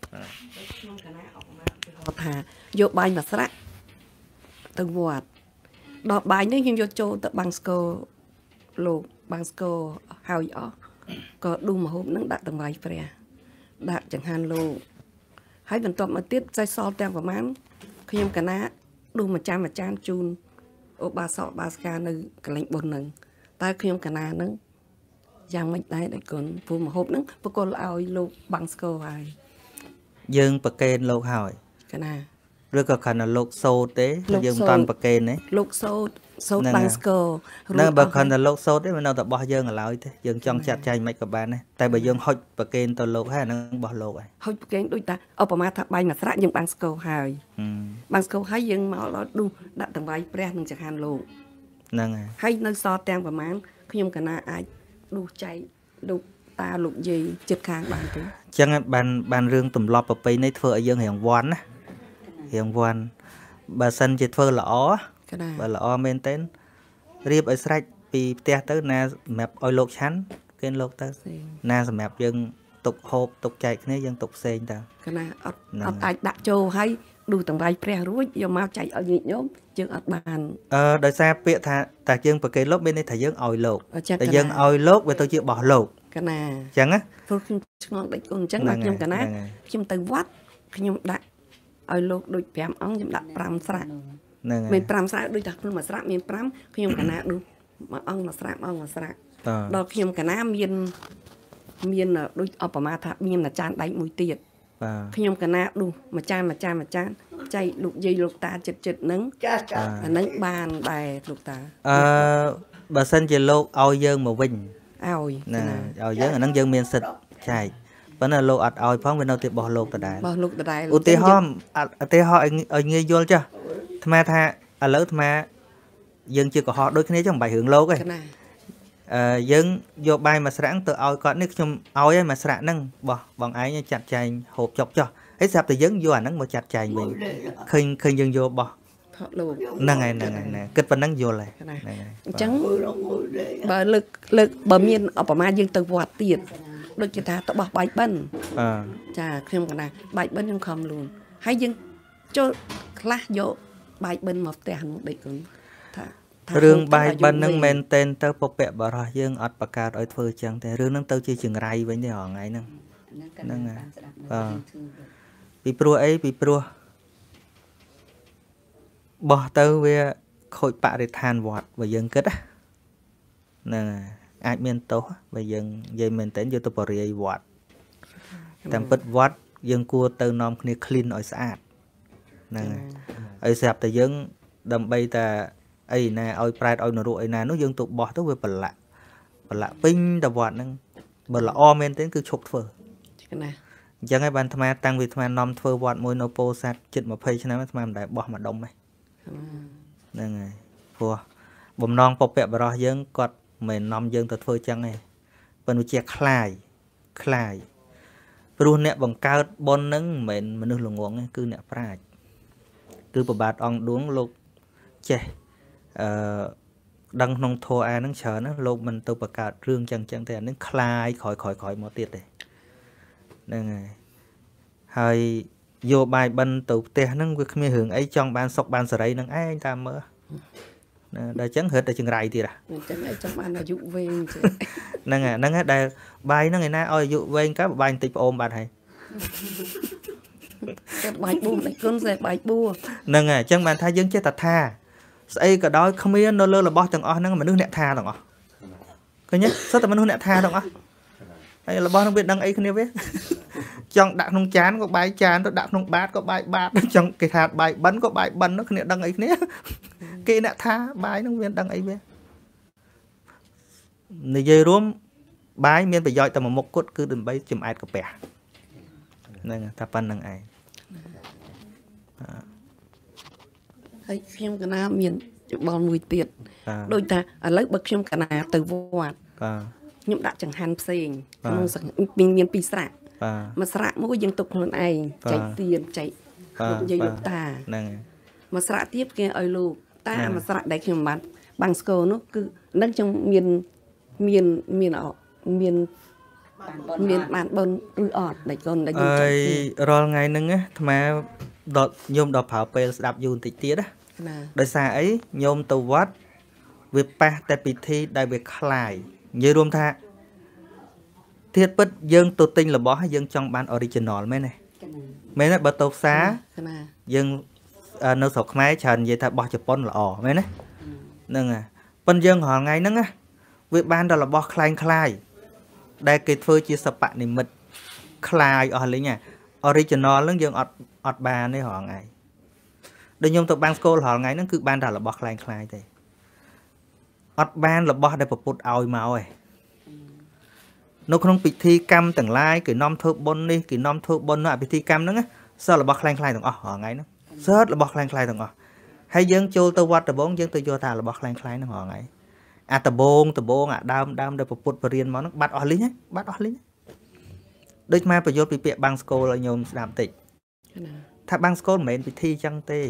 ក្នុងគណៈអង្គមកគេហៅថាយកបាយមកស្រាក់ទៅវត្តដល់បាយនេះខ្ញុំយកចូលទៅបាំងស្គរលោកបាំងស្គរហើយអស់ក៏ឌូមហូបនឹងដាក់តម្លៃព្រះដាក់ចង្ហាន់លោកហើយ បន្ទាប់មកទៀតខ្សែសល់ទាំងប្រមាណខ្ញុំកណាឌូមួយចាំមួយចានជូនឧបាសកបាសិកានៅកលែងបុណ្យនឹងតើខ្ញុំកណានឹងយ៉ាងមិនដែរដៃគុណពូមហូបនឹងប្រគល់ឲ្យលោកបាំងស្គរហើយយើងប្រកេនលោកហើយកណាឬក៏ខណ្ឌលោកសោតទេយើងមិនតាន់ប្រកេនទេលោកសោតសោតបានស្គរនៅបើខណ្ឌលោកសោតទេវានៅតែបោះយើងឥឡូវទេយើងចង់ចាត់ចែងមិនក៏បានដែរតែបើយើងហុចប្រកេនទៅលោកហើយហ្នឹងបោះលោកហើយហុចប្រកេនដូចតាឧបមាថាបាញ់មួយស្រាក់យើងបានស្គរហើយបានស្គរហើយយើងមកដល់ឌូដាក់តង្វាយព្រះនឹងចង្ហាន់លោកហ្នឹងហើយហើយនៅសល់ទាំងប្រមាណខ្ញុំកណាអាចឌូចែកឌូតាលោកយាយចិត្តខាងបានទេអញ្ចឹងបានបានរឿងទម្លាប់ប្រពៃណីធ្វើឲ្យយើងរៀងវាន់ណារៀងវាន់បើសិនជាធ្វើល្អបើល្អមែនទែនរៀបឲ្យស្រេចពីផ្ទះទៅណាសម្រាប់ឲ្យលោកឆាន់គេលោកទៅណាសម្រាប់យើងទុកហូបទុកចែកគ្នាយើងទុកផ្សេងតើកណាអត់អត់អាចដាក់ចូលហើយឌូតម្លៃព្រះរួចយកមកចែកឲ្យញាតិញោមយើងអត់បានអឺដោយសារពាក្យថាតែយើងប្រកេតលោកមានន័យថាយើងឲ្យលោកតែយើងឲ្យលោកវាទៅជារបស់លោកកណាអញ្ចឹងណាព្រោះខ្ញុំឆ្ងល់ដូចអញ្ចឹងដល់ខ្ញុំកណាខ្ញុំទៅវត្តខ្ញុំដាក់ឲ្យលោកដូច5អង្គខ្ញុំដាក់5ស្រាក់ហ្នឹងហើយមាន5ស្រាក់ដូចថាក្នុងមួយស្រាក់មាន5ខ្ញុំកណាដូចមួយអង្គមួយស្រាក់អង្គមួយស្រាក់ដល់ខ្ញុំកណាមានមានដូចឧបមាថាមានអាចារ្យដៃមួយទៀតបាទខ្ញុំកណាឌូមួយចានមួយចានមួយចានចៃលោកយាយលោកតាចិត្តចិត្តហ្នឹងចាចាអាហ្នឹងបានដែរលោកតាអឺបើសិនជាលោកឲ្យយើងមកវិញឲ្យណាឲ្យយើងអាហ្នឹងយើងមានសិទ្ធចែកប៉ុន្តែលោកអត់ឲ្យផងវានៅតែបោះលោកដដែលបោះលោកដដែលឧទាហរណ៍ឧទាហរណ៍ឲ្យងាយយល់ចាស់ថ្មថាឥឡូវថ្មយើងជាកុហកដូចគ្នាចឹងមិនបាច់រឿងលោកទេណាអឺយើងយកបាយមួយស្រាក់ទៅឲ្យគាត់នេះខ្ញុំឲ្យឲ្យមួយស្រាក់ហ្នឹងបោះបងឯងចាត់ចែងហូបចុកចោះហើយស្រាប់តែយើងយកអាហ្នឹងមកចាត់ចែងវិញឃើញឃើញយើងយកបោះថតលោកហ្នឹងហើយហ្នឹងហើយគិតប៉ុណ្ណឹងយល់ហើយអញ្ចឹងបើលើកលើកបើមានឧបមាយើងទៅវត្តទៀតដូចជាថាតបោះបាយបិណ្ឌចាខ្ញុំកណាបាយបិណ្ឌខ្ញុំខំលូនហើយយើងចូលខ្លះយកបាយបិណ្ឌមកផ្ទះនោះដូចគុំថារឿងបាយបិណ្ឌហ្នឹងមែនតែនទៅពពកបរោះយើងអត់បកើតឲ្យធ្វើចឹងទេរឿងហ្នឹងទៅជាចង្រៃវិញទេរហងៃហ្នឹងហ្នឹងបាទពីព្រោះអីពីព្រោះបោះទៅវាខូចបរិស្ថានវត្តបើយើងគិតហ្នឹងអាចមានទោសបើយើងនិយាយមែនតើយកទៅបរិយាយវត្តតាមពិតវត្តយើងគួរទៅនាំគ្នា clean ឲ្យស្អាតហ្នឹងហើយស្រាប់តែយើងដើម្បីតែអីណាឲ្យប្រែតឲ្យនរកអីណានោះយើងទៅបោះទៅវាប្រឡាក់ប្រឡាក់ពេញតវត្តហ្នឹងបើល្អមែនទេគឺឈប់ធ្វើណាអញ្ចឹងហើយបានអាត្មាតាំងពីអាត្មានាំធ្វើវត្តមួយនៅពោធិ៍សាត់ជិត20ឆ្នាំអាត្មាមិនដែលបោះមួយដុំទេហ្នឹងហើយព្រោះបំណងពពៈបរោះយើងគាត់មិននាំយើងទៅធ្វើចឹងទេប៉ុន្តែជាខ្លាយខ្លាយព្រោះអ្នកបង្កើតប៉ុនហ្នឹងមិនមែនមនុស្សល្ងងទេគឺអ្នកប្រាជ្ញគឺប្របាទអង្គឌួងលោកចេះអឺដឹងក្នុងធัวអាហ្នឹងច្រើនណាលោកមិនទៅបង្កើតរឿងចឹងចឹងទេអាហ្នឹងខ្លាយក្រោយក្រោយក្រោយមកទៀតទេហ្នឹងហើយហើយយកបាយបិណ្ឌទៅផ្ទះហ្នឹងវាគ្មានរឿងអីចង់បាន សុខបានសេរីនឹងឯងតាមមើលណាដល់ចឹងរឹតតែចង្រៃទៀតហ្នឹងចឹងឲ្យចង់បានអាយុវែងចឹងហ្នឹងហ្នឹងដែរបាយហ្នឹងឯណាឲ្យអាយុវែងក៏បាយបន្តិចប្អូនបាត់ហើយគាត់បាយបួមតែគុណស្អីបាយបួហ្នឹងហើយអញ្ចឹងបានថាយើងចេះតែថាស្អីក៏ដោយគ្មាននៅលើរបស់ទាំងអស់ហ្នឹងមនុស្សអ្នកថាទាំងអស់ឃើញទេសិតតែមនុស្សអ្នកថាទាំងអស់ហើយរបស់នឹងវាដឹងអីគ្នាវាចង់ដាក់ក្នុងចានក៏បាយចានទៅដាក់ក្នុងបាតក៏បាយបាតចង់គេថាបាយបិណ្ឌក៏បាយបិណ្ឌគ្នាដឹងអីគ្នាគេអ្នកថាបាយនឹងវាដឹងអីវានិយាយរួមបាយមាន ប្រយោជន៍តែមួយមុខគត់គឺដើម្បីចំអែតកាពះហ្នឹងតែប៉ុណ្្នឹងឯងហើយខ្ញុំកណាមានច្បងមួយទៀតដូចថាឥឡូវបើខ្ញុំកណាទៅវត្តបាទខ្ញុំដាក់ចង្ហាន់ផ្សេងក្នុងមានពីរស្រាក់បាទមួយស្រាក់មួយយើងទុកខ្លួនឯងចែកទៀនចែកយាយលោកតាហ្នឹងមួយស្រាក់ទៀតគេឲ្យលោក តាមួយស្រាក់ដែលខ្ញុំបានបាំងស្គរនោះគឺនឹងខ្ញុំមានមានមានមានមានបានបនឬអត់ដែលកូនដែលយើងចង់ហើយរាល់ថ្ងៃហ្នឹងអាត្មាដល់ញោមដល់ប្រើពេលស្ដាប់យូរបន្តិចទៀតណាដោយសារអីញោមទៅវត្តវាប៉ះតែពិធីដែលវាคลายនិយាយរួមថាធៀបពិតយើងទៅទិញរបស់យើងចង់បាន original មែនទេមែនទេបើទៅផ្សារយើងនៅស្រុកខ្មែរច្រើននិយាយថាបោះជប៉ុនល្អមែនទេហ្នឹងហើយប៉ុនយើងរាល់ថ្ងៃហ្នឹងវាបានដល់របស់คล้ายคล้ายដែលគេធ្វើជាសពនិមិត្តคล้ายអស់លេង original ហ្នឹងយើងអត់អត់បានទេរាល់ថ្ងៃដូចខ្ញុំទៅបាំងស្គលរាល់ថ្ងៃហ្នឹងគឺបានតែរបស់คล้ายคล้ายទេអត់បានរបស់ដែលប្រពុតឲ្យមកឯងនៅក្នុងពិធីកម្មទាំងឡាយគេនាំធ្វើបុណ្យនេះគេនាំធ្វើបុណ្យនោះអាពិធីកម្មហ្នឹងសិលរបស់ខ្លាំងខ្លាំងទាំងអស់ហ្នឹងហ្នឹងសិលរបស់ខ្លាំងខ្លាំងទាំងអស់ហើយយើងចូលទៅវត្តដបងយើងទៅយកតារបស់ខ្លាំងខ្លាំងហ្នឹងហ្នឹងអាដបងដបងអាដើមដើមដែលប្រពុតបរៀនមកហ្នឹងបាត់អស់លីងបាត់អស់លីងដូចមកបញ្យល់ពីពាក្យបាំងស្គូលឲ្យញោមស្ដាប់តិចថាបាំងស្គូលមិនមែនពិធីចឹងទេ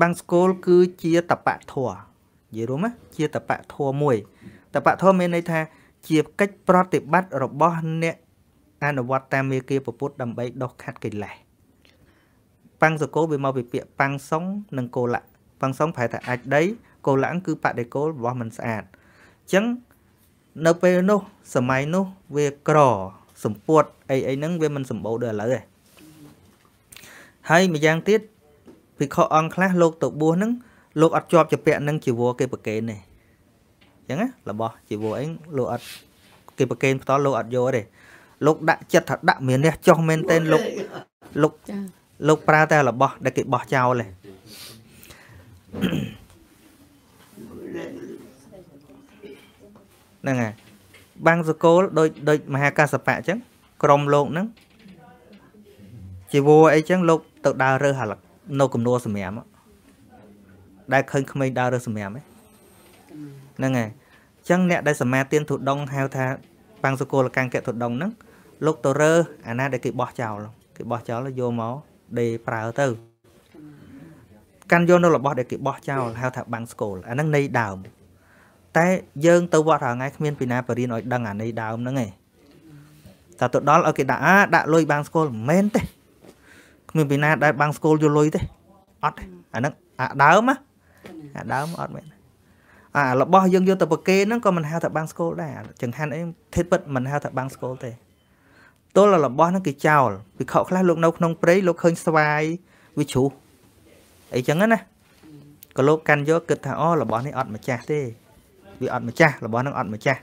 បាំងស្គូលគឺជាតបៈធัวនិយាយរួមណាជាតបៈធម៌មួយតបៈធម៌មានន័យថាជាកិច្ចប្រតិបត្តិរបស់អ្នកអនុវត្តតាមមេគាពុទ្ធដើម្បីដោះខាត់កិលេសប៉ាំងសកលវាមកពីពាក្យប៉ាំងសុងនិងកូលៈប៉ាំងសុងប្រែថាអាចដីកូលៈគឺបដិកូលរបស់មិនស្អាតអញ្ចឹងនៅពេលនោះសម័យនោះវាក្រសម្ពួតអីអីហ្នឹងវាមិនសម្បូរដូចឥឡូវទេហើយម្យ៉ាងទៀតភិក្ខុអង្គខ្លះ លោកទៅបួសហ្នឹងលោកអត់ជាប់ជាពាក់នឹងជីវរគេប្រកេនទេអញ្ចឹងណារបស់ជីវរអីលោកអត់គេប្រកេនផ្ទាល់លោកអត់យកទេលោក ដាក់ចិត្តថាដាក់មានះចុះមែនទែនលោកលោកលោកប្រើតែរបស់ដែលគេបោះចោលទេហ្នឹងហើយបាំងសកលដូចដូចមហាកាសបៈអញ្ចឹងក្រមលោកហ្នឹងជីវរអីចឹងលោកទៅដើររើសអានៅគំនួសម្រាមដែលឃើញក្មេងដើររើសសម្រាប់ហ្នឹងហើយអញ្ចឹងអ្នកដែលសមាទានទុដងហៅថាបាំងសកលកាំងកទុដងហ្នឹងលោកតរើ អាណាដែលគេបោះចោលគេបោះចោលយកមកដេប្រើទៅកាន់យកនៅរបស់ដែលគេបោះចោលហៅថាបាំងស្គលអាហ្នឹងនៃដើមតែយើងទៅវត្តរាល់ថ្ងៃគ្មានពីណាបរៀនឲ្យដឹងអានៃដើមហ្នឹងឯងតែទៅដល់ឲ្យគេដាក់អាដាក់លុយបាំងស្គលមិនមែនទេ គ្មានពីណាដែលបាំងស្គលយកលុយទេអត់អាហ្នឹងអាដើមណាអាដើមអត់មែនអារបស់យើងយកទៅប្រគេហ្នឹងក៏មិនហៅថាបាំងស្គលដែរចង្ហាន់អីធិតពិតមិនហៅថាបាំងស្គលទេទល់របស់ហ្នឹងគេចោលវិខខ្លះលោក នៅក្នុងព្រៃលោកឃើញស្វាយវាជ្រុះអីចឹងណាក៏លោកកាន់យកគិតថាអូរបស់នេះអត់ម្ចាស់ទេ វាអត់ម្ចាស់របស់ហ្នឹងអត់ម្ចាស់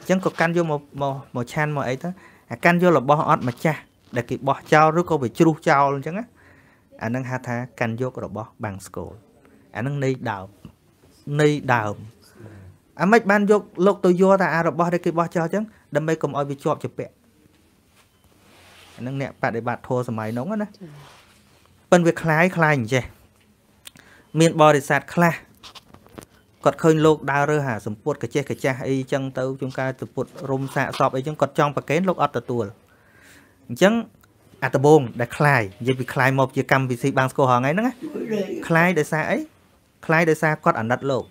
អញ្ចឹងក៏កាន់យកមកមកមកឆានមកអីទៅអាកាន់យករបស់អត់ម្ចាស់ដែលគេបោះចោលឬក៏វាជ្រុះចោលអញ្ចឹងណាអានឹងហៅថាកាន់យករបស់បាំងស្គលអានឹងនៃដើមនៃដើមអាមិនបានយកលោកទៅយកតែអារបស់ដែលគេបោះចោលអញ្ចឹងដើម្បីកុំឲ្យវាជាប់ជាពាក់អានឹងអ្នកបដិបត្តិធម៌សម័យនោះណាប៉ិនវាคล้ายคล้ายអញ្ចេះមានបរិស័ទខ្លះគាត់ឃើញលោកដើររើសអាសម្ពុតកាចេះកាចាស់អីចឹងទៅជួនកាលសម្ពុតរុំសាកសពអីចឹងគាត់ចង់ប្រកេនលោកអត់ទទួលអញ្ចឹងអាដបងដែលคล้ายនិយាយពីคล้ายមកជាកម្មវិធីបានស្គាល់ហងៃហ្នឹងណាคล้ายដោយសារអីខ្លាយដោយសារគាត់អាណិតលោក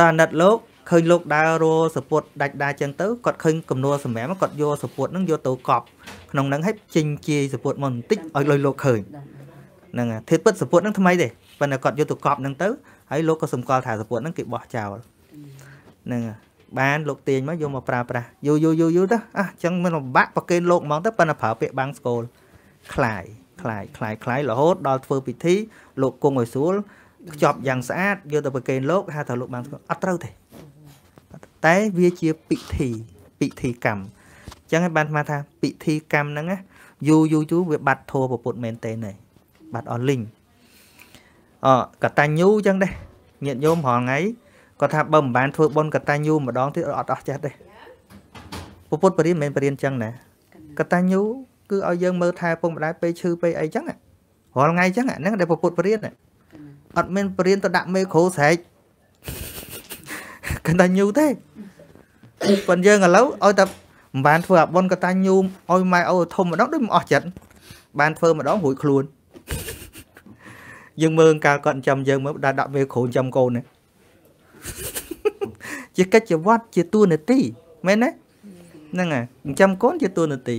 ដល់អាណិតលោកឃើញលោកដើររោសពុតដាច់ដាចឹងទៅគាត់ឃើញគំនួលសម្រាប់គាត់យកសពុតនឹងយកទៅកប់ក្នុងនឹងឲ្យចិញ្ចាយសពុតមកបន្តិចឲ្យលុយលោកឃើញហ្នឹងធាតពិតសពុតនឹងថ្មីទេប៉ុន្តែគាត់យកទៅកប់នឹងទៅហើយលោកក៏សម្គាល់ថាសពុតនឹងគេបោះចោលហ្នឹងបានលោកទាញមកយកមកប្រើប្រាស់យូយូយូយូទៅអះចឹងមិនលំបាកប្រកេនលោកហ្មងទៅប៉ុន្តែប្រើពាក្យបាំងស្គលខ្លាយខ្លាយខ្លាយខ្លាយរហូតដល់ធ្វើពិធី លោកគង់ឲ្យស្រួលខ្ចប់យ៉ាងស្អាតយកទៅប្រគេនលោកហៅថាលោកបានអត់ត្រូវទេតែវាជាពិធីពិធីកម្មអញ្ចឹងឯងបានស្មានថាពិធីកម្មហ្នឹងណាយូរយូរយូរវាបាត់ធัวពុទ្ធមែនទេណែបាត់អស់លីងអកតញ្ញូអញ្ចឹងដែរញាតិញោមរាល់ថ្ងៃគាត់ថាបើមិនបានធ្វើបុណ្យកតញ្ញូម្ដងទៀតអត់អស់ចិត្តទេពុទ្ធបរិញ្ញាមិនបរិញ្ញាអញ្ចឹងណា កតញ្ញូគឺឲ្យយើងមើលថែពុកម្ដាយពេលឈឺពេលអីអញ្ចឹងរាល់ថ្ងៃអញ្ចឹងហ្នឹងដែលពុទ្ធបរិញ្ញាអត់មានបរៀនទៅដាក់មេក្រូស្រែកកណ្ដាញូទេប៉ុនយើងឥឡូវឲ្យតែមិនបានធ្វើអាប៉ុនកតាញូឲ្យម៉ែអូធំម្ដងដូចមិនអស់ចិត្តបានធ្វើម្ដងរួចខ្លួនយើងមើលការគាត់ចាំយើងមើលដាក់ដាក់មេក្រូចាំកូនណាជាកិច្ចវត្តជាទួនាទីមែនទេហ្នឹងហើយចាំកូនជាទួនាទី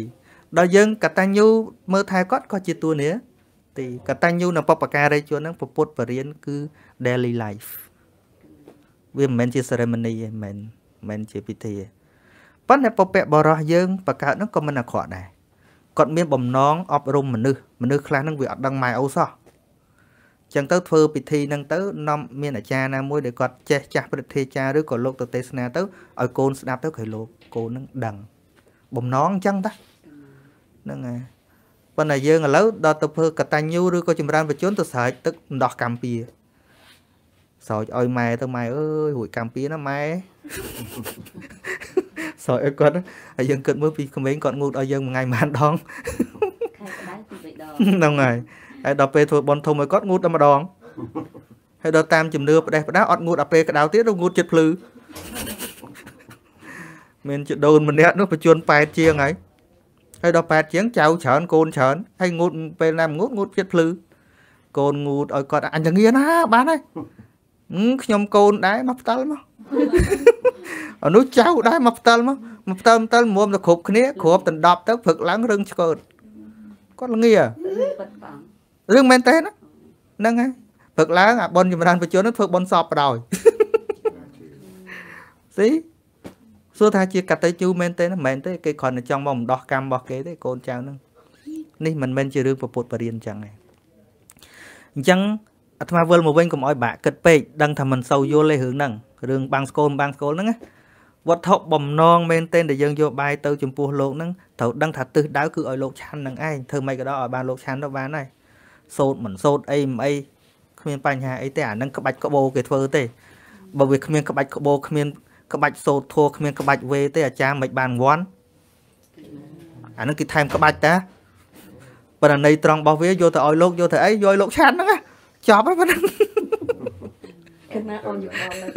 ដល់យើងកតាញូមើលថែគាត់ក៏ជាទួនាទីទីកតញ្ញូនៅបពការីជនហ្នឹងពពុទ្ធបរិញ្ញគឺ daily life វាមិនមែនជា ceremony ទេមិនមែនមិនជាពិធីទេប៉ុន្តែពពៈបរោះយើងបកើតហ្នឹងក៏មិនអាក្រក់ដែរគាត់មានបំណងអប់រំមនុស្សមនុស្សខ្លះហ្នឹងវាអត់ដឹងម៉ែអូសោះចឹងទៅធ្វើពិធីហ្នឹងទៅនាំមានអាចារ្យណាមួយដែលគាត់ចេះចាស់ព្រឹទ្ធាចារ្យឬក៏លោកទៅទេសនាទៅឲ្យកូនស្ដាប់ទៅក្រោយលោកកូនហ្នឹងដឹង បំណងចឹងតាហ្នឹងហើប៉ុន្តែយើងឥឡូវដល់ទៅធ្វើកតញ្ញូឬក៏ចម្រើនបជនទៅស្រោចទឹកម្ដោះកម្ពីស្រោចឲ្យម៉ែទៅម៉ែអើយរួចកម្ពីណាម៉ែស្រោចឲ្យគាត់ហើយយើងគិតមើលពីក្មេងគាត់ងូតឲ្យយើងមួយថ្ងៃមិនដងហ្នឹងហើយហើយដល់ពេលធ្វើបនធំឲ្យគាត់ងូតតែម្ដងហើយដល់តាមជំនឿផ្ដេសផ្ដាសអត់ងូតដល់ពេលក្តៅទៀតងូតចិត្តភ្លឺមានជដូនម្នាក់នោះបញ្ជូនប៉ែតជាងហើយហើយដល់8ជាងចៅច្រើន កូនច្រើនហើយងូតពេលណាងូតងូតទៀតភ្លឺកូនងូតឲ្យគាត់អញល្ងាណា បានហើយខ្ញុំកូនដែរមកផ្ទាល់មកអនុចៅដែរមកផ្ទាល់មកមកផ្ទាល់ផ្ទាល់មុំទៅគ្រប់គ្នាគ្របដណ្ដប់ទៅព្រឹកឡើងរឹងឆ្កូតគាត់ល្ងារឿងមែនទេណាហ្នឹងហើយព្រឹកឡើងអាប៉ុនចម្រើនបជនធ្វើប៉ុនសອບបដ ாய் ស៊ីសួរថាជាកតេជូមែនទេណាមែនទេគេគ្រាន់តែចង់មកម្ដោះកម្មរបស់គេទេកូនចៅនឹងនេះមិនមែនជារឿងពពុតបរិញ្ញាអញ្ចឹងទេអញ្ចឹងអាត្មាវិលមកវិញកុំឲ្យបាក់គិតពេកដឹងថាមិនសូវយល់ទេរឿងហ្នឹងរឿងបាំងស្គលបាំងស្គលហ្នឹងវត្ថុបំណងមែនទែនដែលយើងយកបាយទៅចំពោះលោកហ្នឹងត្រូវដឹងថាទិសដៅគឺឲ្យលោកឆាន់នឹងឯងធ្វើម៉េចក៏ដោយឲ្យបានលោកឆាន់ទៅបានហើយសោតមិនសោតអីមិនអីគ្មានបញ្ហាអីទេអាហ្នឹងក្បាច់ក្បោគេធ្វើទេបើវាគ្មានក្បាច់ក្បោគ្មានក្បាច់សូត្រធัวគ្មានក្បាច់វេទេអាចារ្យមិនបានរង្វាន់អានឹងគឺថែមក្បាច់តាប៉ុន្តែនៃត្រង់របស់វាយកទៅឲ្យលោកយកទៅអីយកឲ្យលោកឆាន់ហ្នឹងចប់ហ្នឹងប៉ុណ្ណឹងគណៈអូនយោបល់លើ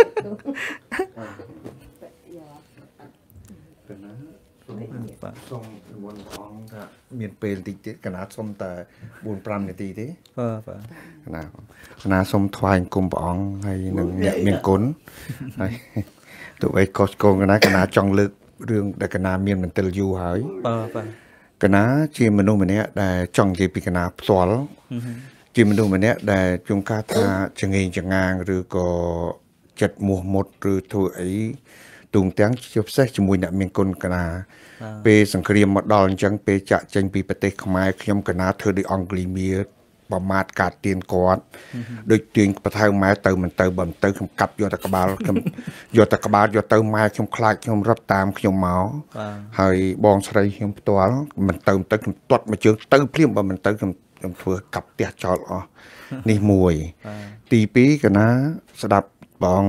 បាទសូមមុនផងថាមានពេលបន្តិចទៀតកណាសូមតែ4 5នាទីទេបាទបាទកណាកណាសូមថ្វាយអង្គមព្រះអង្គហើយនឹងអ្នកមានគុណហើយទោះបីខុសកូនកណាកណាចង់លើករឿងដែលកណាមានមន្ទិលយូរហើយបាទបាទកណា ជាមនុស្សម្នាក់ដែលចង់និយាយពីកណាផ្ទាល់ជាមនុស្សម្នាក់ដែលជួនកាលថាចងេងចងាង ឬក៏ចិត្តមោះមុតឬធ្វើអីទូងទាំងជាពិសេសជាមួយអ្នកមានគុណកណាពេលសង្គ្រាមមកដល់អញ្ចឹងពេលចាក់ចេញពីប្រទេសខ្មែរខ្ញុំកណាធ្វើដោយអង់គ្លីមៀប្រមាថការទៀនគាត់ដូចទៀនប្រថៅម៉ែទៅមិនទៅបើមិនទៅខ្ញុំកាប់យកតែក្បាលខ្ញុំយកតែក្បាលយកទៅម៉ែខ្ញុំខ្លាចខ្ញុំរត់តាមខ្ញុំមកហើយបង ស្រីខ្ញុំផ្ទាល់មិនទៅមិនទៅខ្ញុំទាត់មកជើងទៅភ្លាមបើមិនទៅខ្ញុំខ្ញុំធ្វើកាប់ផ្ទះចោលអស់នេះមួយទី2កណាស្ដាប់បង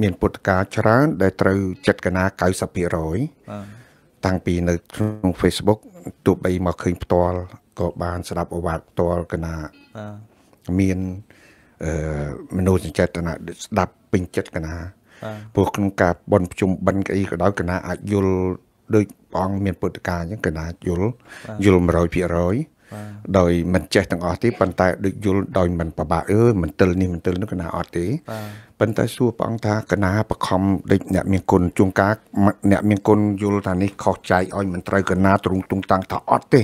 មានពុទ្ធការច្រើនដែលត្រូវចិត្តកណា90%តាំងពីនៅក្នុង Facebook ទោះបីមកឃើញផ្ទាល់ក៏បានស្ដាប់អវាទផ្ទាល់កណាមានអឺមនោសញ្ចេតនាស្ដាប់ពេញចិត្តកណាព្រោះក្នុងការបនប្រជុំបិណ្ឌអីក៏ដោយកណាអាចយល់ដោយព្រះអង្គមានពុទ្ធកាអញ្ចឹងកណាយល់យល់100%ដោយមិនចេះទាំងអស់ទេប៉ុន្តែដូចយល់ដោយមិនប្របាក់អើមិនទិលនេះមិនទិលនោះកណាអត់ទេប៉ុន្តែសួរព្រះអង្គថាកណាបខំដេចអ្នក មានគុណជួនកាលអ្នកមានគុណយល់ថានេះខុសចែកឲ្យមិនត្រូវកណាទ្រង់ទុងតាំងថាអត់ទេ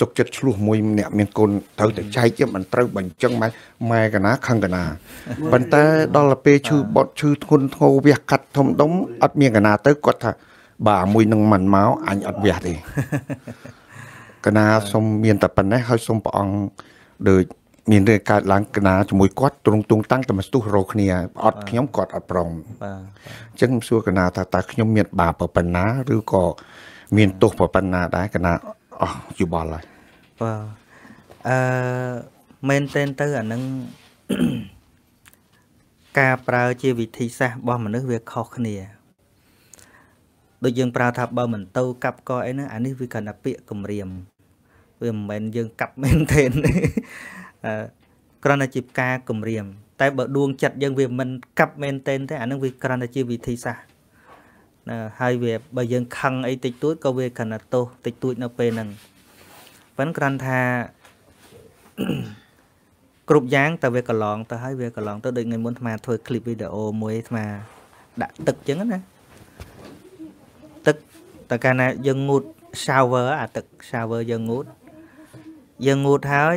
សុខចិត្តឆ្លោះមួយអ្នកមានគុណត្រូវតែចែកមិនត្រូវបញ្ចឹងម៉ែម៉ែកណាខឹងកណាប៉ុន្តែដល់ទៅពេលឈឺបត់ឈឺធ្ងន់ធ្ងរវះកាត់ធំដុំ អត់មានកណាទៅគាត់ថាបាទមួយនឹងមិនមកអញអត់វះទេកណាសុំមានតែប៉ុណ្ណេះហើយសុំព្រះអង្គដូចមានរឿងកើតឡើងកណាជាមួយគាត់ទ្រង់ទងតាំងតែស្ទុះរោគ្នាអត់ខ្ញុំគាត់អត់ព្រមបាទអញ្ចឹងខ្ញុំសួរកណាថាតើខ្ញុំមានបាបប៉ុណ្ណាឬក៏មានទោសប៉ុណ្ណាដែរកណាអស់យោបល់ហើយបាទអឺមែនតែនទៅអានឹងការប្រើជាវិធីសាស្ត្ររបស់មនុស្សវាខុសគ្នាដូចយើងប្រើថាបើមិនទៅកាប់កអីហ្នឹងអានេះវាគ្រាន់តែពាក្យគម្រាមវាមិនមែនយើងកាប់មែនទេគ្រាន់តែជាការគម្រាម តែបើដួង ចិត្តយើងវាមិនកាប់មែនតែនទេអានឹងវាគ្រាន់តែជាវិធីសាស្ត្រណាហើយវាបើយើងខឹងអីតិចតួចក៏វាគ្រាន់តែទោសតិចតួចនៅពេលហ្នឹងប៉ិនគ្រាន់ថាគ្រប់យ៉ាងតែវាកន្លងទៅហើយវាកន្លងទៅដូចថ្ងៃមុនអាត្មាធ្វើคลิปវីដេអូមួយអាត្មាដាក់ទឹកចឹងណាទឹកតើកាលណាយើងងូត shower អាទឹក shower យើងងូតយើងងូតហើយ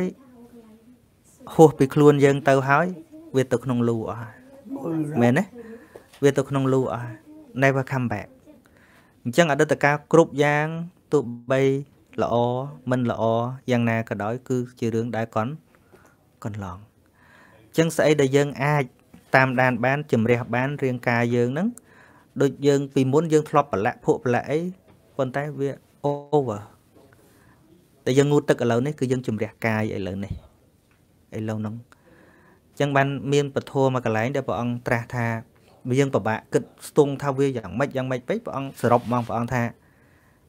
ហួសពីខ្លួនយើងទៅហើយវាទៅក្នុងលូអស់មែនទេវាទៅក្នុងលូអស់ never come back អញ្ចឹងអតីតកាលគ្រប់យ៉ាងទោះបីល្អមិនល្អយ៉ាងណាក៏ដោយ គឺជារឿងដែលកន់កន្លងអញ្ចឹងស្អីដែលយើង អាចតាមដានបានជំរះបានរាងកាយយើងហ្នឹងដូចយើងពីមុនយើងធ្លាប់ប្រឡាក់ភក់ប្រឡាក់អីប៉ុន្តែវា over តែយើងងូតទឹកឥឡូវនេះគឺយើងជំរះកាយឥឡូវនេះឥឡូវហ្នឹងអញ្ចឹងបានមានពធមួយកន្លែង ដែលព្រះអង្គត្រាស់ថា យើងពិបាកគិតស្ទង់ថាវាយ៉ាងម៉េចយ៉ាងម៉េចពេកព្រះអង្គសរុបមកព្រះអង្គថា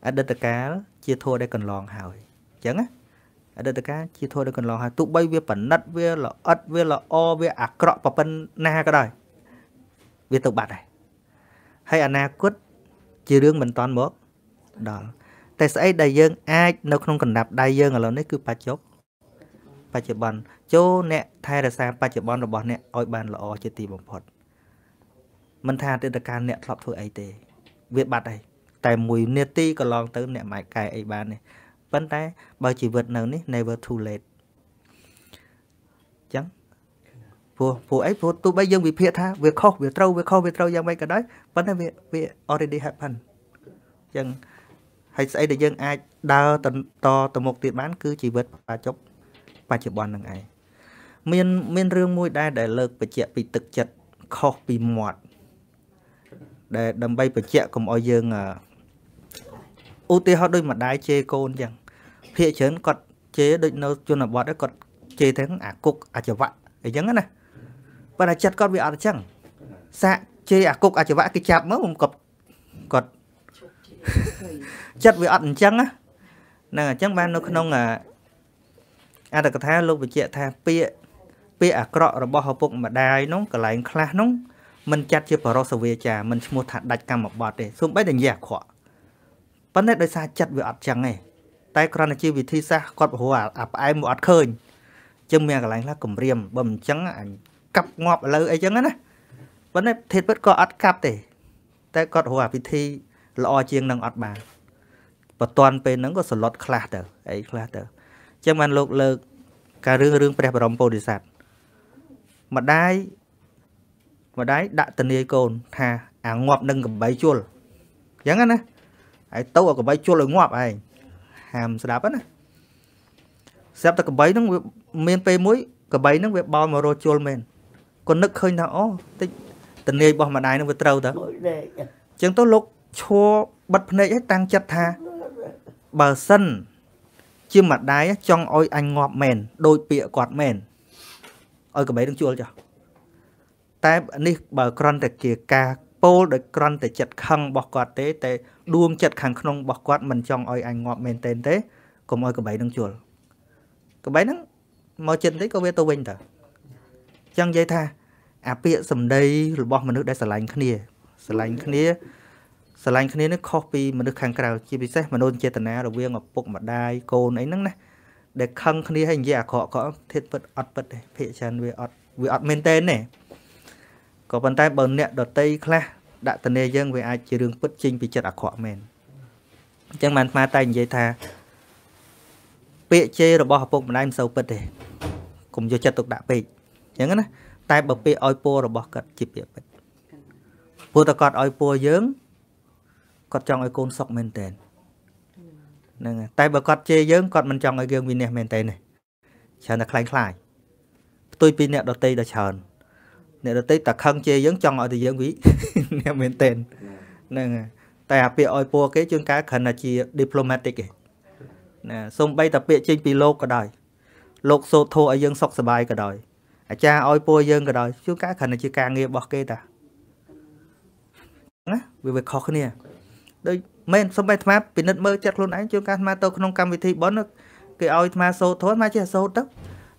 អតីតកាលជាធម៌ដែលកន្លង ហើយអញ្ចឹងណាអតីតកាលជាធម៌ដែលកន្លងហើយទោះបីវាប្រណិតវាល្អិតវាល្អវាអាក្រក់ប៉ុណ្ណាក៏ដោយវាទៅបាត់ហើយហើយអនាគតជារឿងមិនតាន់មកដល់តែស្អីដែលយើងអាចនៅក្នុងកណ្ដាប់ដៃយើងឥឡូវនេះគឺបច្ចុប្បន្នបច្ចុប្បន្នចូលអ្នក ថែរក្សាបច្ចុប្បន្នរបស់ អ្នកឲ្យបានល្អជាទីបំផុតមិនថាអតីតកាលអ្នកធ្លាប់ធ្វើអីទេ វាបាត់ហើយតែមួយនាទីកន្លងទៅអ្នកមិនអាចកែអីបានទេប៉ុន្តែបើជីវិតនៅនេះ never too late ចឹងព្រោះព្រោះអីព្រោះទោះបីយើងវិភាគថាវាខុសវាត្រូវវាខុសវាត្រូវយ៉ាងម៉េចក៏ដោយប៉ុន្តែវាវា already happen ចឹងហើយស្អីដែលយើងអាចដើរតទៅមុខទៀតបានគឺជីវិតបច្ចុប្បន្នបច្ចុប្បន្ននឹងឯងមាន មានរឿងមួយ ដែរដែលលើកបញ្ជាក់ពីទឹកចិត្តខុសពីមាត់ដែលដើម្បីបញ្ជាក់កុំឲ្យយើងឧទាហរណ៍ដូចម្ដាយជេរកូនចឹងភាកច្រើនគាត់ជេរដូចនៅ ជនបទគាត់ជេរទាំងអាគុកអចវៈអីចឹងណាប៉ុន្តែចិត្តគាត់វាអត់ចឹងសាក់ជេរអាគុកអចវៈគេចាប់មកមិនគាត់គាត់ចិត្តវាអត់អញ្ចឹងណាហ្នឹងអញ្ចឹងបាននៅក្នុងអត្តកថាលោកបញ្ជាក់ថាពាក្យពាក្យអាក្រក់របស់ឪពុកម្ដាយនោះកន្លែងខ្លះនោះมันចាត់ជាបរិសវាចាมันឈ្មោះថាដាច់កម្មបត្តិទេសូម្បីតែញ៉ាអាក្រក់ប៉ុន្តែដោយសារចិត្តវាអត់ចឹងទេតែគ្រាន់តែជាវិធីសាស្ត្រគាត់ព្រោះអាផ្អែមមកអត់ឃើញចឹងមានកន្លែងខ្លះគម្រាមបើមិនចឹងអញកាប់ងាប់លើអីចឹងណាប៉ុន្តែធាតពិតក៏អត់កាប់ទេ តែគាត់រកវិធីល្អជាងនឹងអត់បានបន្ទាន់ពេលហ្នឹងក៏សឡុតខ្លះទៅអីខ្លះទៅចឹងបានលោក លើកការរឿងរឿងព្រះបរមពោធិសត្វម្ដាយម្ដាយដាក់ទនីយកូនថាអាងាប់នឹងកំបីជុលអញ្ចឹងណាហើយទៅឲ្យកំបីជុលឲ្យងាប់ឯងហាមស្ដាប់ណាស្រាប់តែកំបីហ្នឹងវាមាន ពេលមួយកំបីហ្នឹងវាបោលមករកជុលមែនក៏នឹកឃើញថាអូតិចទនីយរបស់ម្ដាយហ្នឹងវាត្រូវតើអញ្ចឹងទៅលោកឈួបិទភ្នែកឲ្យតាំងចិត្តថាបើសិនជាម្ដាយចង់ឲ្យអញងាប់មែនដូចពាក្យគាត់មែនឲ្យកបីនឹងជួលចុះតែនេះបើក្រន់តែជាការពោលដោយក្រន់តែចិត្តខឹងរបស់គាត់ទេតែដួងចិត្តខាងក្នុងរបស់គាត់មិនចង់ឲ្យអញងាប់មែនទេទេកុំឲ្យកបីនឹងជួលកបីនឹងមកចិត្តតិចក៏វាទៅវិញទៅអញ្ចឹងនិយាយថា អាពាកសម្ដីរបស់មនុស្សដែលស្រឡាញ់គ្នាស្រឡាញ់គ្នាស្រឡាញ់គ្នានេះខុសពីមនុស្សខាង ក្រៅជាពិសេសមនោចេតនារវាងឪពុកម្ដាយកូនអីហ្នឹងណាដែលខឹងគ្នាហើយនិយាយអាក្រក់ក៏ធៀបពិតអត់ពិតទេភាកច្រើនវាអត់វាអត់មែនទេណាក៏ប៉ុន្តែបើអ្នកដតីខ្លះ ដាក់តនេយើងវាអាចជារឿងពិតចេញពីចិត្តអាក្រក់មែនអញ្ចឹងបានស្មាតែនិយាយថាពាក្យជេររបស់ឪពុកម្ដាយមិនសូវពិតទេកុំយកចិត្តទុកដាក់ពេកអញ្ចឹងណាតែបើពាក្យឲ្យពររបស់គាត់ជាពាក្យពិតព្រោះតែគាត់ឲ្យពរយើងគាត់ចង់ឲ្យកូនសុខមែនតើហ្នឹងតែបើគាត់ជេរយើងគាត់មិនចង់ឲ្យយើងវិនិច្ឆ័យមែនតើនេះច្រើនតែខ្លាំងខ្លាយផ្ទុយពីអ្នកដតីដល់ច្រើនអ្នកដតីតែខឹងជេរយើងចង់ឲ្យតែយើងវិអ្នកមែនតើហ្នឹងតែអាពាក្យឲ្យពួកគេជួនកាលគ្រាន់តែជា diplomatic ឯងណាសូម្បីតែពាក្យចេញពីលោកក៏ដោយលោកសូធោឲ្យយើងសុខសប្បាយក៏ដោយអាចារ្យឲ្យពួកយើងក៏ដោយជួនកាលគ្រាន់តែជាការងាររបស់គេតាណាវាវាខុសគ្នាដូចមែនសំបីអាត្មាពិនិត្យមើលចិត្តខ្លួនឯងជួនកាលអាត្មាទៅក្នុងកម្មវិធីបន់គេឲ្យអាត្មាសូត្រធម៌អាត្មាចេះសូត្រទៅ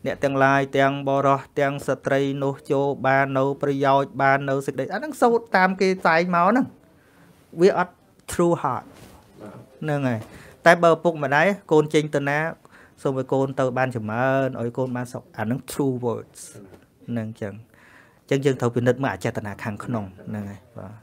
អ្នកទាំងឡាយទាំងបរោះទាំងស្ត្រីនោះចូលបាននៅប្រយោជន៍បាននៅសេចក្តីអាហ្នឹងសូត្រតាម គេតែងមកហ្នឹងវាអត់ true heart ហ្នឹងហើយតែបើឪពុកម្ដាយកូនចេញទៅណាសូមឲ្យកូនទៅ បានចម្រើនឲ្យកូនបានសុខអាហ្នឹង true words ហ្នឹងចឹងចឹងយើងត្រូវពិនិត្យមើលអចេតនាខាងក្នុងហ្នឹងហើយបាទ